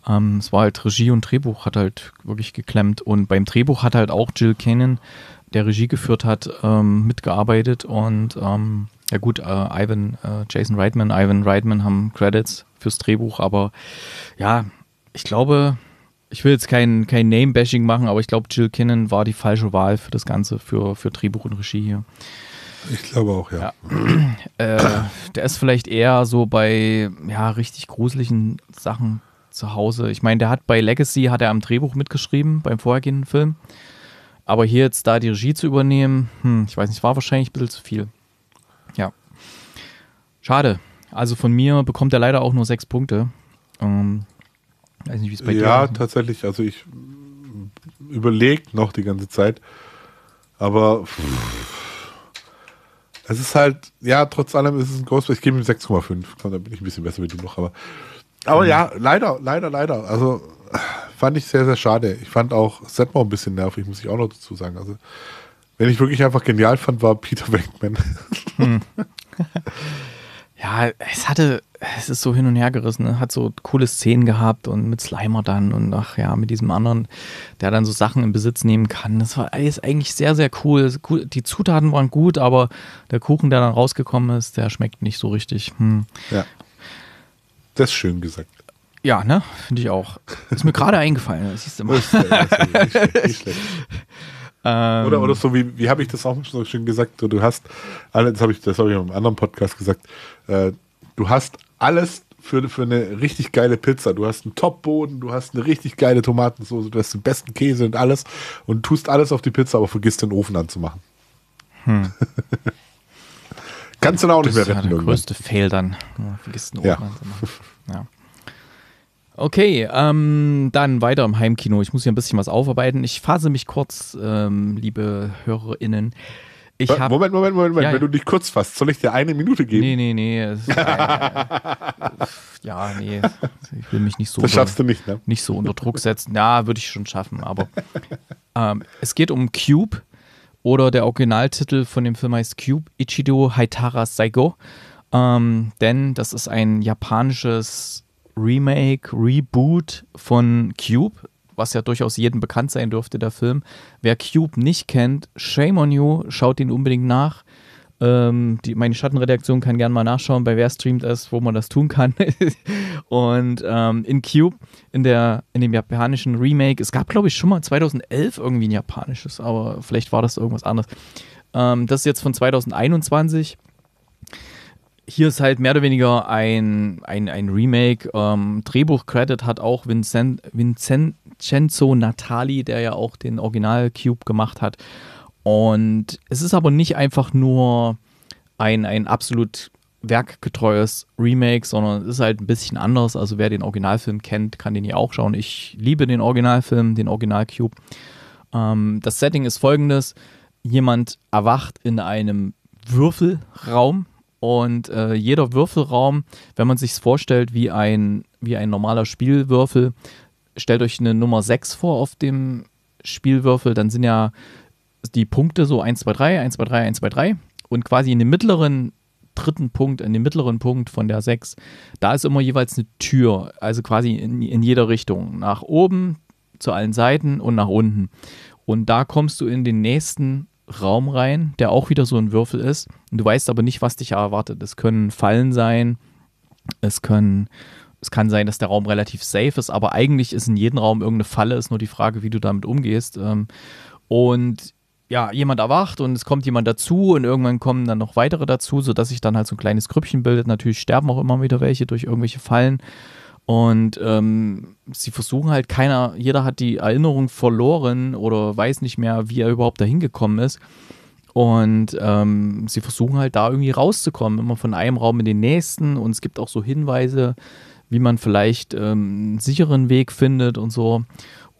Ähm, es war halt Regie und Drehbuch hat halt wirklich geklemmt. Und beim Drehbuch hat halt auch Jill Cannon, der Regie geführt hat, ähm, mitgearbeitet. Und ähm, ja gut, äh, Ivan, äh, Jason Reitman, Ivan Reitman haben Credits fürs Drehbuch, aber ja, ich glaube, ich will jetzt kein, kein Name-Bashing machen, aber ich glaube, Jill Kinnan war die falsche Wahl für das Ganze, für, für Drehbuch und Regie hier. Ich glaube auch, ja. ja. äh, der ist vielleicht eher so bei ja, richtig gruseligen Sachen zu Hause. Ich meine, der hat bei Legacy hat er am Drehbuch mitgeschrieben, beim vorhergehenden Film. Aber hier jetzt da die Regie zu übernehmen, hm, ich weiß nicht, war wahrscheinlich ein bisschen zu viel. Ja. Schade. Also von mir bekommt er leider auch nur sechs Punkte. Ähm, weiß nicht, wie es bei ja, dir Ja, tatsächlich. Also ich überlege noch die ganze Zeit. Aber pff, es ist halt, ja, trotz allem ist es ein Ghostbusters. Ich gebe ihm 6,5. Da bin ich ein bisschen besser mit ihm noch. Aber, aber mhm. ja, ähm. leider, leider, leider. Also fand ich sehr, sehr schade. Ich fand auch Setmore ein bisschen nervig, muss ich auch noch dazu sagen. Also, wenn ich wirklich einfach genial fand, war Peter Wenkman. Hm. ja, es hatte, es ist so hin und her gerissen, ne? hat so coole Szenen gehabt und mit Slimer dann und ach ja, mit diesem anderen, der dann so Sachen in Besitz nehmen kann. Das war alles eigentlich sehr, sehr cool. Die Zutaten waren gut, aber der Kuchen, der dann rausgekommen ist, der schmeckt nicht so richtig. Hm. Ja. Das ist schön gesagt. Ja, ne? Finde ich auch. Ist mir gerade eingefallen, das ist immer. Nicht schlecht, nicht schlecht. Ähm, oder, oder so, wie, wie habe ich das auch so schön gesagt? Du hast das habe ich, das hab ich in einem anderen Podcast gesagt, äh, du hast alles für, für eine richtig geile Pizza. Du hast einen Top-Boden, du hast eine richtig geile Tomatensoße, du hast den besten Käse und alles und tust alles auf die Pizza, aber vergisst den Ofen anzumachen. Hm. Kannst du dann auch das nicht mehr retten. Das ist der größte Fehl dann. Ja, vergisst den Ofen ja. anzumachen. Ja. Okay, ähm, dann weiter im Heimkino. Ich muss hier ein bisschen was aufarbeiten. Ich fasse mich kurz, ähm, liebe HörerInnen. Ich äh, hab, Moment, Moment, Moment, Moment. Ja, wenn du dich kurz fasst, soll ich dir eine Minute geben? Nee, nee, nee. Ist, äh, ja, nee. Ich will mich nicht so, das schaffst unter, du nicht, ne? nicht so unter Druck setzen. Ja, würde ich schon schaffen, aber ähm, es geht um Cube oder der Originaltitel von dem Film heißt Cube, Ichido Haitara Saigo. Ähm, denn das ist ein japanisches Remake, Reboot von Cube, was ja durchaus jedem bekannt sein dürfte, der Film. Wer Cube nicht kennt, shame on you, schaut ihn unbedingt nach. Ähm, die, meine Schattenredaktion kann gerne mal nachschauen, bei wer streamt es, wo man das tun kann. und ähm, in Cube, in, der, in dem japanischen Remake, es gab glaube ich schon mal 2011 irgendwie ein japanisches, aber vielleicht war das irgendwas anderes. Ähm, das ist jetzt von 2021 hier ist halt mehr oder weniger ein, ein, ein Remake. Ähm, Drehbuch-Credit hat auch Vincent, Vincenzo Natali, der ja auch den Original Cube gemacht hat. Und es ist aber nicht einfach nur ein, ein absolut werkgetreues Remake, sondern es ist halt ein bisschen anders. Also wer den Originalfilm kennt, kann den hier auch schauen. Ich liebe den Originalfilm, den Original Cube. Ähm, das Setting ist folgendes. Jemand erwacht in einem Würfelraum, und äh, jeder Würfelraum, wenn man sich es vorstellt wie ein, wie ein normaler Spielwürfel, stellt euch eine Nummer 6 vor auf dem Spielwürfel, dann sind ja die Punkte so 1, 2, 3, 1, 2, 3, 1, 2, 3. Und quasi in dem mittleren dritten Punkt, in dem mittleren Punkt von der 6, da ist immer jeweils eine Tür, also quasi in, in jeder Richtung. Nach oben, zu allen Seiten und nach unten. Und da kommst du in den nächsten Raum rein, der auch wieder so ein Würfel ist. Und du weißt aber nicht, was dich erwartet. Es können Fallen sein, es können. Es kann sein, dass der Raum relativ safe ist, aber eigentlich ist in jedem Raum irgendeine Falle, ist nur die Frage, wie du damit umgehst. Ähm, und ja, jemand erwacht und es kommt jemand dazu und irgendwann kommen dann noch weitere dazu, sodass sich dann halt so ein kleines Grüppchen bildet. Natürlich sterben auch immer wieder welche durch irgendwelche Fallen. Und ähm, sie versuchen halt, keiner, jeder hat die Erinnerung verloren oder weiß nicht mehr, wie er überhaupt dahin gekommen ist. Und ähm, sie versuchen halt da irgendwie rauszukommen, immer von einem Raum in den nächsten. Und es gibt auch so Hinweise, wie man vielleicht ähm, einen sicheren Weg findet und so.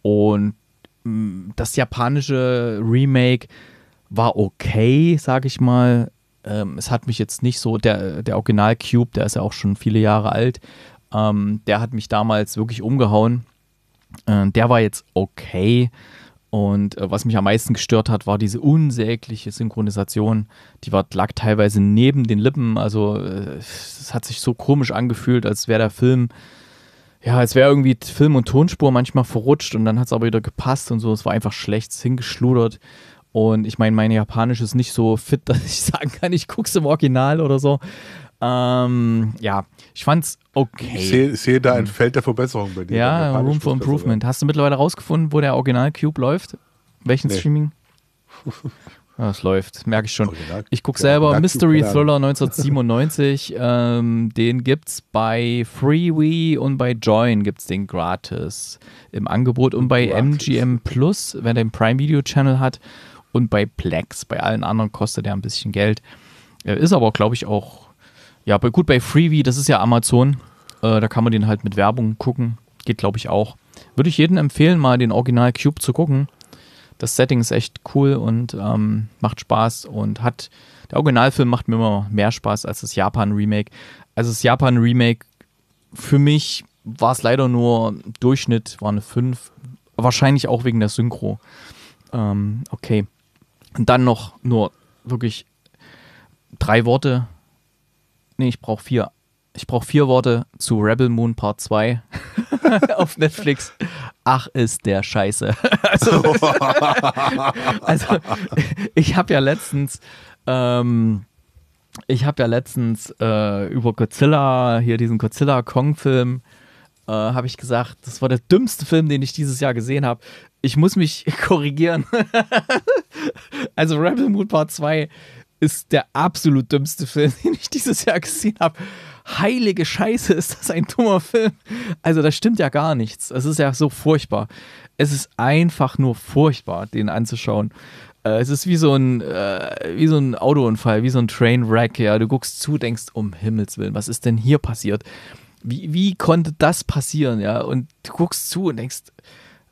Und ähm, das japanische Remake war okay, sag ich mal. Ähm, es hat mich jetzt nicht so, der, der Original Cube, der ist ja auch schon viele Jahre alt, ähm, der hat mich damals wirklich umgehauen. Äh, der war jetzt okay. Und äh, was mich am meisten gestört hat, war diese unsägliche Synchronisation. Die war, lag teilweise neben den Lippen. Also äh, es hat sich so komisch angefühlt, als wäre der Film, ja, als wäre irgendwie Film und Tonspur manchmal verrutscht und dann hat es aber wieder gepasst und so. Es war einfach schlecht hingeschludert. Und ich meine, mein Japanisch ist nicht so fit, dass ich sagen kann, ich gucke es im Original oder so. Ähm, ja, ich fand es Okay. Ich sehe, sehe da ein hm. Feld der Verbesserung bei dir. Ja, Room for Improvement. Hast du mittlerweile rausgefunden, wo der Original Cube läuft? Welchen nee. Streaming? Das ah, läuft, merke ich schon. ich gucke selber Mystery Thriller 1997. ähm, den es bei Freewee und bei Join gibt es den gratis im Angebot und bei gratis. MGM Plus, wenn der einen Prime Video Channel hat und bei Plex. Bei allen anderen kostet der ein bisschen Geld. Ist aber, glaube ich, auch ja, aber gut, bei Freebie, das ist ja Amazon. Äh, da kann man den halt mit Werbung gucken. Geht, glaube ich, auch. Würde ich jedem empfehlen, mal den Original Cube zu gucken. Das Setting ist echt cool und ähm, macht Spaß und hat. Der Originalfilm macht mir immer mehr Spaß als das Japan-Remake. Also das Japan-Remake für mich war es leider nur Durchschnitt, war eine 5. Wahrscheinlich auch wegen der Synchro. Ähm, okay. Und dann noch nur wirklich drei Worte nee, ich brauche vier. Ich brauche vier Worte zu Rebel Moon Part 2 auf Netflix. Ach, ist der Scheiße. also, also ich habe ja letztens, ähm, ich habe ja letztens äh, über Godzilla, hier diesen Godzilla-Kong-Film, äh, habe ich gesagt, das war der dümmste Film, den ich dieses Jahr gesehen habe. Ich muss mich korrigieren. also Rebel Moon Part 2 ist der absolut dümmste Film, den ich dieses Jahr gesehen habe. Heilige Scheiße, ist das ein dummer Film. Also, das stimmt ja gar nichts. Es ist ja so furchtbar. Es ist einfach nur furchtbar, den anzuschauen. Äh, es ist wie so, ein, äh, wie so ein Autounfall, wie so ein Trainwreck. Ja, du guckst zu, denkst, um Himmels Willen, was ist denn hier passiert? Wie, wie konnte das passieren? Ja, und du guckst zu und denkst,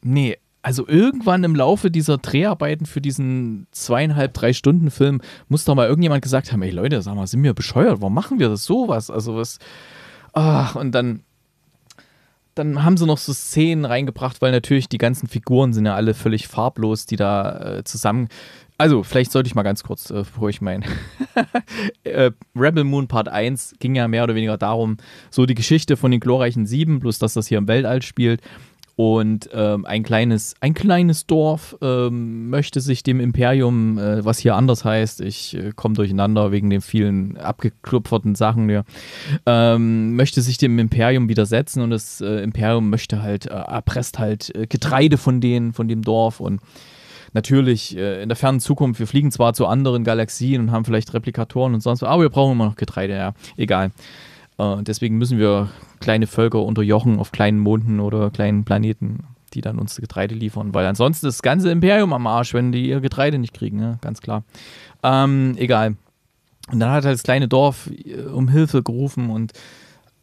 nee, also irgendwann im Laufe dieser Dreharbeiten für diesen zweieinhalb, drei Stunden Film muss doch mal irgendjemand gesagt haben, ey Leute, sag mal, sind wir bescheuert, warum machen wir das sowas? Also was, ach, und dann, dann haben sie noch so Szenen reingebracht, weil natürlich die ganzen Figuren sind ja alle völlig farblos, die da äh, zusammen. Also, vielleicht sollte ich mal ganz kurz, äh, bevor ich mein. äh, Rebel Moon Part 1 ging ja mehr oder weniger darum, so die Geschichte von den glorreichen Sieben, bloß dass das hier im Weltall spielt. Und ähm, ein, kleines, ein kleines Dorf ähm, möchte sich dem Imperium, äh, was hier anders heißt, ich äh, komme durcheinander wegen den vielen abgeklupferten Sachen hier, ähm, möchte sich dem Imperium widersetzen und das äh, Imperium möchte halt, äh, erpresst halt äh, Getreide von denen, von dem Dorf und natürlich äh, in der fernen Zukunft, wir fliegen zwar zu anderen Galaxien und haben vielleicht Replikatoren und sonst was, aber wir brauchen immer noch Getreide, ja, egal. Äh, deswegen müssen wir kleine Völker unterjochen auf kleinen Monden oder kleinen Planeten, die dann uns Getreide liefern, weil ansonsten ist das ganze Imperium am Arsch, wenn die ihr Getreide nicht kriegen, ja? Ne? ganz klar. Ähm, egal. Und dann hat er das kleine Dorf äh, um Hilfe gerufen und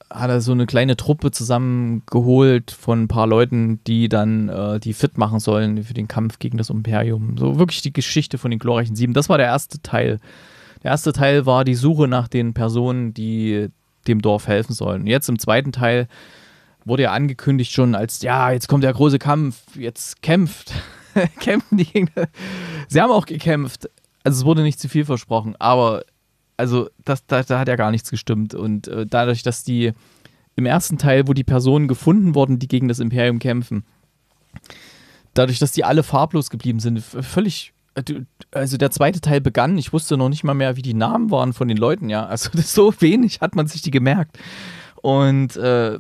hat er so eine kleine Truppe zusammengeholt von ein paar Leuten, die dann äh, die fit machen sollen für den Kampf gegen das Imperium. So wirklich die Geschichte von den glorreichen Sieben. Das war der erste Teil. Der erste Teil war die Suche nach den Personen, die dem Dorf helfen sollen. Und jetzt im zweiten Teil wurde ja angekündigt schon als, ja, jetzt kommt der große Kampf, jetzt kämpft. Kämpfen die Gegner. Sie haben auch gekämpft. Also es wurde nicht zu viel versprochen, aber also das, da, da hat ja gar nichts gestimmt. Und äh, dadurch, dass die im ersten Teil, wo die Personen gefunden wurden, die gegen das Imperium kämpfen, dadurch, dass die alle farblos geblieben sind, völlig äh, also der zweite Teil begann, ich wusste noch nicht mal mehr, wie die Namen waren von den Leuten, ja. Also so wenig hat man sich die gemerkt. Und äh,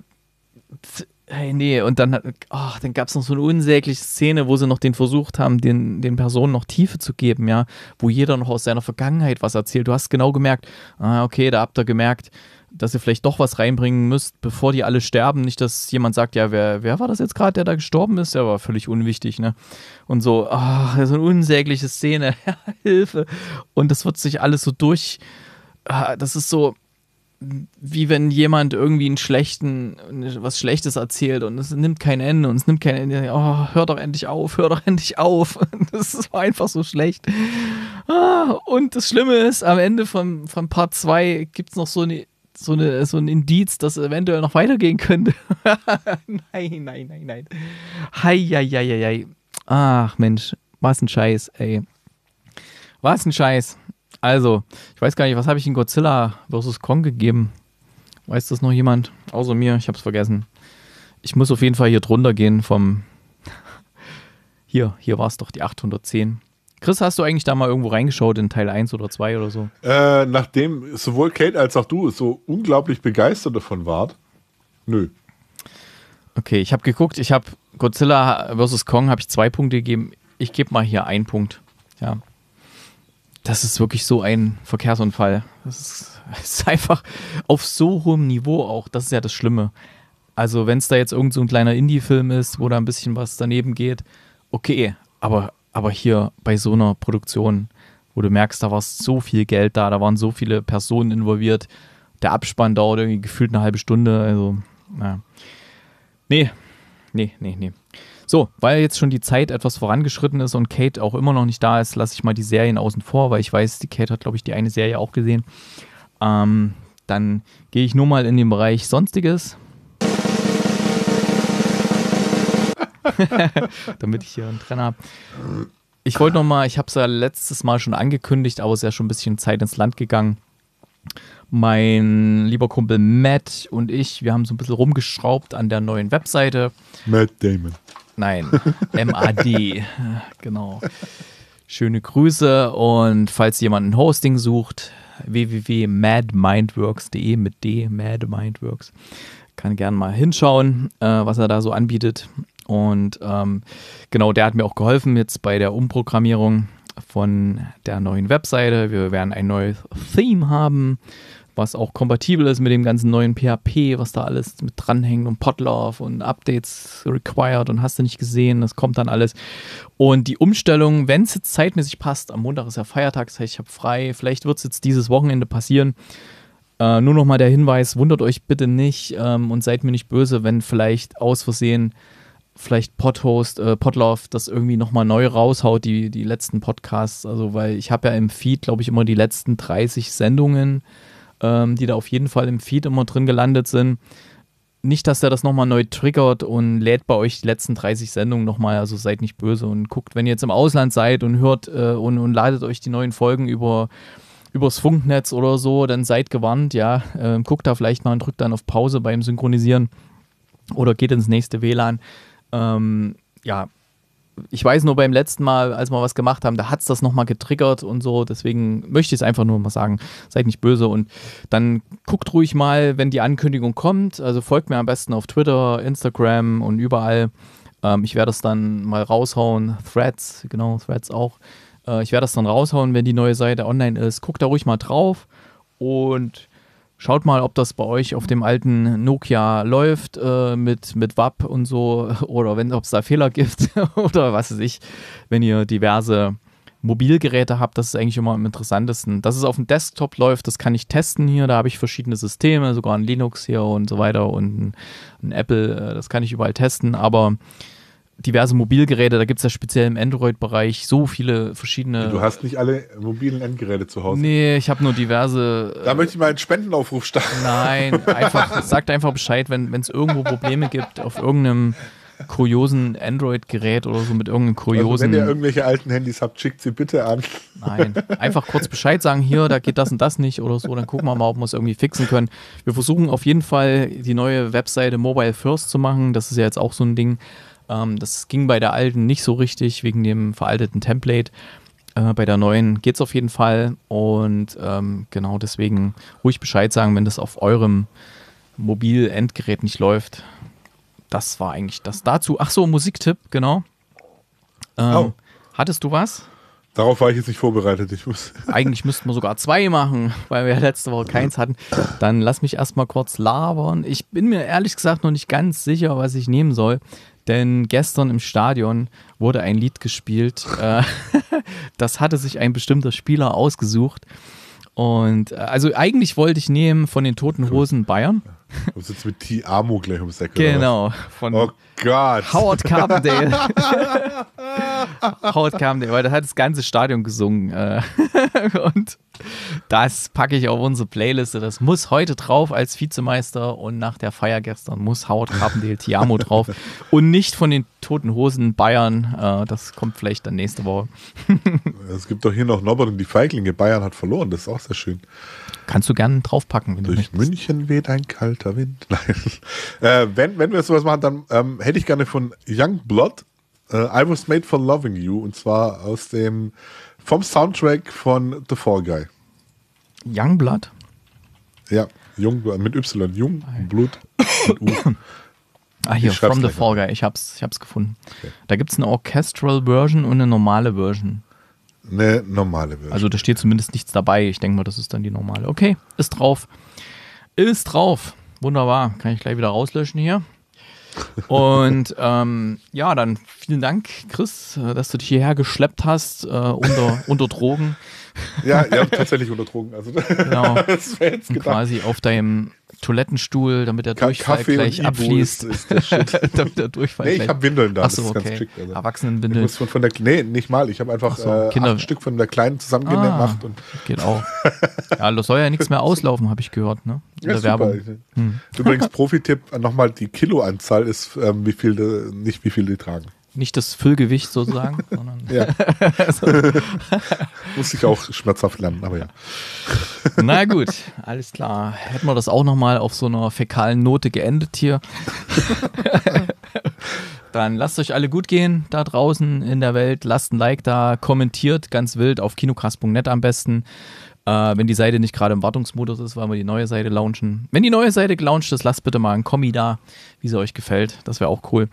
hey, nee, und dann, oh, dann gab es noch so eine unsägliche Szene, wo sie noch den versucht haben, den, den Personen noch Tiefe zu geben, ja, wo jeder noch aus seiner Vergangenheit was erzählt. Du hast genau gemerkt, ah, okay, da habt ihr gemerkt, dass ihr vielleicht doch was reinbringen müsst, bevor die alle sterben. Nicht, dass jemand sagt, ja, wer, wer war das jetzt gerade, der da gestorben ist? Der war völlig unwichtig, ne? Und so, ach, so eine unsägliche Szene, Hilfe. Und das wird sich alles so durch. Ah, das ist so, wie wenn jemand irgendwie einen schlechten, was Schlechtes erzählt und es nimmt kein Ende und es nimmt kein Ende. Oh, hör doch endlich auf, hör doch endlich auf. Das ist einfach so schlecht. Ah, und das Schlimme ist, am Ende von, von Part 2 gibt es noch so eine so, eine, so ein Indiz, dass es eventuell noch weitergehen könnte. nein, nein, nein, nein. Hei, hei, hei, hei. Ach Mensch, was ein Scheiß, ey. Was ein Scheiß. Also, ich weiß gar nicht, was habe ich in Godzilla vs. Kong gegeben? Weiß das noch jemand? Außer mir, ich habe es vergessen. Ich muss auf jeden Fall hier drunter gehen vom... Hier, hier war es doch die 810. Chris, hast du eigentlich da mal irgendwo reingeschaut in Teil 1 oder 2 oder so? Äh, nachdem sowohl Kate als auch du so unglaublich begeistert davon wart, nö. Okay, ich habe geguckt, ich habe Godzilla vs. Kong habe ich zwei Punkte gegeben. Ich gebe mal hier einen Punkt. Ja. Das ist wirklich so ein Verkehrsunfall. Das ist, ist einfach auf so hohem Niveau auch. Das ist ja das Schlimme. Also, wenn es da jetzt irgend so ein kleiner Indie-Film ist, wo da ein bisschen was daneben geht, okay. Aber aber hier bei so einer Produktion, wo du merkst, da war so viel Geld da, da waren so viele Personen involviert, der Abspann dauert irgendwie gefühlt eine halbe Stunde, also, naja. Nee, nee, nee, nee. So, weil jetzt schon die Zeit etwas vorangeschritten ist und Kate auch immer noch nicht da ist, lasse ich mal die Serien außen vor, weil ich weiß, die Kate hat, glaube ich, die eine Serie auch gesehen. Ähm, dann gehe ich nur mal in den Bereich Sonstiges. damit ich hier einen Trenner habe. Ich wollte nochmal, ich habe es ja letztes Mal schon angekündigt, aber es ist ja schon ein bisschen Zeit ins Land gegangen. Mein lieber Kumpel Matt und ich, wir haben so ein bisschen rumgeschraubt an der neuen Webseite. Matt Damon. Nein, MAD. genau. Schöne Grüße und falls jemand ein Hosting sucht, www.madmindworks.de mit D, Madmindworks. Kann gerne mal hinschauen, äh, was er da so anbietet. Und ähm, genau, der hat mir auch geholfen jetzt bei der Umprogrammierung von der neuen Webseite. Wir werden ein neues Theme haben, was auch kompatibel ist mit dem ganzen neuen PHP, was da alles mit dranhängt und Potlove und Updates required und hast du nicht gesehen, das kommt dann alles. Und die Umstellung, wenn es jetzt zeitmäßig passt, am Montag ist ja Feiertag, das heißt, ich habe frei, vielleicht wird es jetzt dieses Wochenende passieren. Äh, nur nochmal der Hinweis, wundert euch bitte nicht ähm, und seid mir nicht böse, wenn vielleicht aus Versehen vielleicht Podhost, äh, Podlove das irgendwie nochmal neu raushaut, die, die letzten Podcasts. Also, weil ich habe ja im Feed, glaube ich, immer die letzten 30 Sendungen, ähm, die da auf jeden Fall im Feed immer drin gelandet sind. Nicht, dass der das nochmal neu triggert und lädt bei euch die letzten 30 Sendungen nochmal. Also seid nicht böse und guckt, wenn ihr jetzt im Ausland seid und hört äh, und, und ladet euch die neuen Folgen über übers Funknetz oder so, dann seid gewarnt, ja. Äh, guckt da vielleicht mal und drückt dann auf Pause beim Synchronisieren oder geht ins nächste WLAN ähm, ja, ich weiß nur beim letzten Mal, als wir was gemacht haben, da hat es das nochmal getriggert und so. Deswegen möchte ich es einfach nur mal sagen. Seid nicht böse und dann guckt ruhig mal, wenn die Ankündigung kommt. Also folgt mir am besten auf Twitter, Instagram und überall. Ähm, ich werde es dann mal raushauen. Threads, genau, Threads auch. Äh, ich werde das dann raushauen, wenn die neue Seite online ist. Guckt da ruhig mal drauf und Schaut mal, ob das bei euch auf dem alten Nokia läuft äh, mit, mit WAP und so oder ob es da Fehler gibt oder was weiß ich, wenn ihr diverse Mobilgeräte habt, das ist eigentlich immer am interessantesten. Dass es auf dem Desktop läuft, das kann ich testen hier, da habe ich verschiedene Systeme, sogar ein Linux hier und so weiter und ein, ein Apple, äh, das kann ich überall testen, aber diverse Mobilgeräte, da gibt es ja speziell im Android-Bereich so viele verschiedene. Du hast nicht alle mobilen Endgeräte zu Hause. Nee, ich habe nur diverse. Da äh, möchte ich mal einen Spendenaufruf starten. Nein, einfach, sagt einfach Bescheid, wenn es irgendwo Probleme gibt auf irgendeinem kuriosen Android-Gerät oder so mit irgendeinem kuriosen. Also wenn ihr irgendwelche alten Handys habt, schickt sie bitte an. Nein, einfach kurz Bescheid sagen, hier, da geht das und das nicht oder so, dann gucken wir mal, ob wir es irgendwie fixen können. Wir versuchen auf jeden Fall die neue Webseite Mobile First zu machen, das ist ja jetzt auch so ein Ding. Ähm, das ging bei der alten nicht so richtig wegen dem veralteten Template. Äh, bei der neuen geht es auf jeden Fall. Und ähm, genau deswegen ruhig Bescheid sagen, wenn das auf eurem Mobil-Endgerät nicht läuft. Das war eigentlich das dazu. Ach so, Musiktipp, genau. Ähm, oh. Hattest du was? Darauf war ich jetzt nicht vorbereitet. Ich muss Eigentlich müssten wir sogar zwei machen, weil wir letzte Woche keins hatten. Dann lass mich erstmal kurz labern. Ich bin mir ehrlich gesagt noch nicht ganz sicher, was ich nehmen soll. Denn gestern im Stadion wurde ein Lied gespielt. Äh, das hatte sich ein bestimmter Spieler ausgesucht. Und äh, also eigentlich wollte ich nehmen von den Toten Hosen Bayern. Du sitzt mit T. Amo gleich ums Eck. Genau. Von oh Gott. Howard Carpendale. Howard Carpendale, weil das hat das ganze Stadion gesungen. Äh, und das packe ich auf unsere Playliste. Das muss heute drauf als Vizemeister und nach der Feier gestern muss Howard Carpendale Tiamo drauf. Und nicht von den toten Hosen Bayern. Äh, das kommt vielleicht dann nächste Woche. es gibt doch hier noch Norbert und die Feiglinge. Bayern hat verloren. Das ist auch sehr schön. Kannst du gerne draufpacken, wenn Durch du München weht ein kalter Wind. Nein. Äh, wenn, wenn wir sowas machen, dann ähm, hätte ich gerne von Young Blood äh, I Was Made for Loving You. Und zwar aus dem vom Soundtrack von The Fall Guy. Youngblood? Ja, Jungblut äh, mit Y. Jungblut mit Ah, hier, ich From the Fall Guy. Ich hab's, ich hab's gefunden. Okay. Da gibt's eine Orchestral Version und eine normale Version. Eine normale Version. Also da steht zumindest nichts dabei. Ich denke mal, das ist dann die normale. Okay, ist drauf. Ist drauf. Wunderbar. Kann ich gleich wieder rauslöschen hier. Und ähm, ja, dann vielen Dank, Chris, äh, dass du dich hierher geschleppt hast, äh, unter, unter Drogen. Ja, ja tatsächlich unter Drogen. Also, genau. das wäre jetzt Und quasi auf deinem Toilettenstuhl, damit der Ka Durchfall Kaffee gleich abfließt. Ist, ist damit der Durchfall nee, ich habe Windeln da. Achso, okay. Ganz schick, also. Erwachsenenwindeln. Von, von der, nee, nicht mal. Ich habe einfach so, äh, ein Stück von der Kleinen zusammengemacht. Ah, und genau. ja, das soll ja nichts mehr auslaufen, habe ich gehört. Ne? In ja, Werbung. Hm. Übrigens, Profi-Tipp, äh, nochmal die Kiloanzahl ist, ähm, wie viel, äh, nicht wie viel die tragen nicht das Füllgewicht sozusagen, sondern. Ja. so. Musste ich auch schmerzhaft lernen, aber ja. Na gut, alles klar. Hätten wir das auch nochmal auf so einer fäkalen Note geendet hier. Dann lasst euch alle gut gehen da draußen in der Welt. Lasst ein Like da, kommentiert ganz wild auf kinokast.net am besten. Äh, wenn die Seite nicht gerade im Wartungsmodus ist, weil wir die neue Seite launchen. Wenn die neue Seite gelauncht ist, lasst bitte mal einen Kommi da, wie sie euch gefällt. Das wäre auch cool.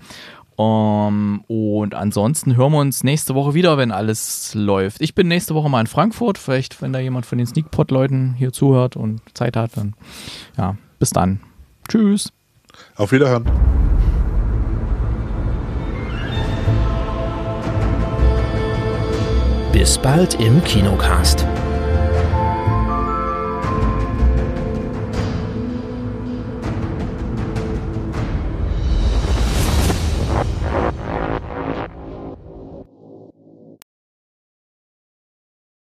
Um, ähm, und ansonsten hören wir uns nächste Woche wieder, wenn alles läuft. Ich bin nächste Woche mal in Frankfurt. Vielleicht, wenn da jemand von den Sneakpot-Leuten hier zuhört und Zeit hat, dann ja, bis dann. Tschüss. Auf Wiederhören. Bis bald im Kinocast.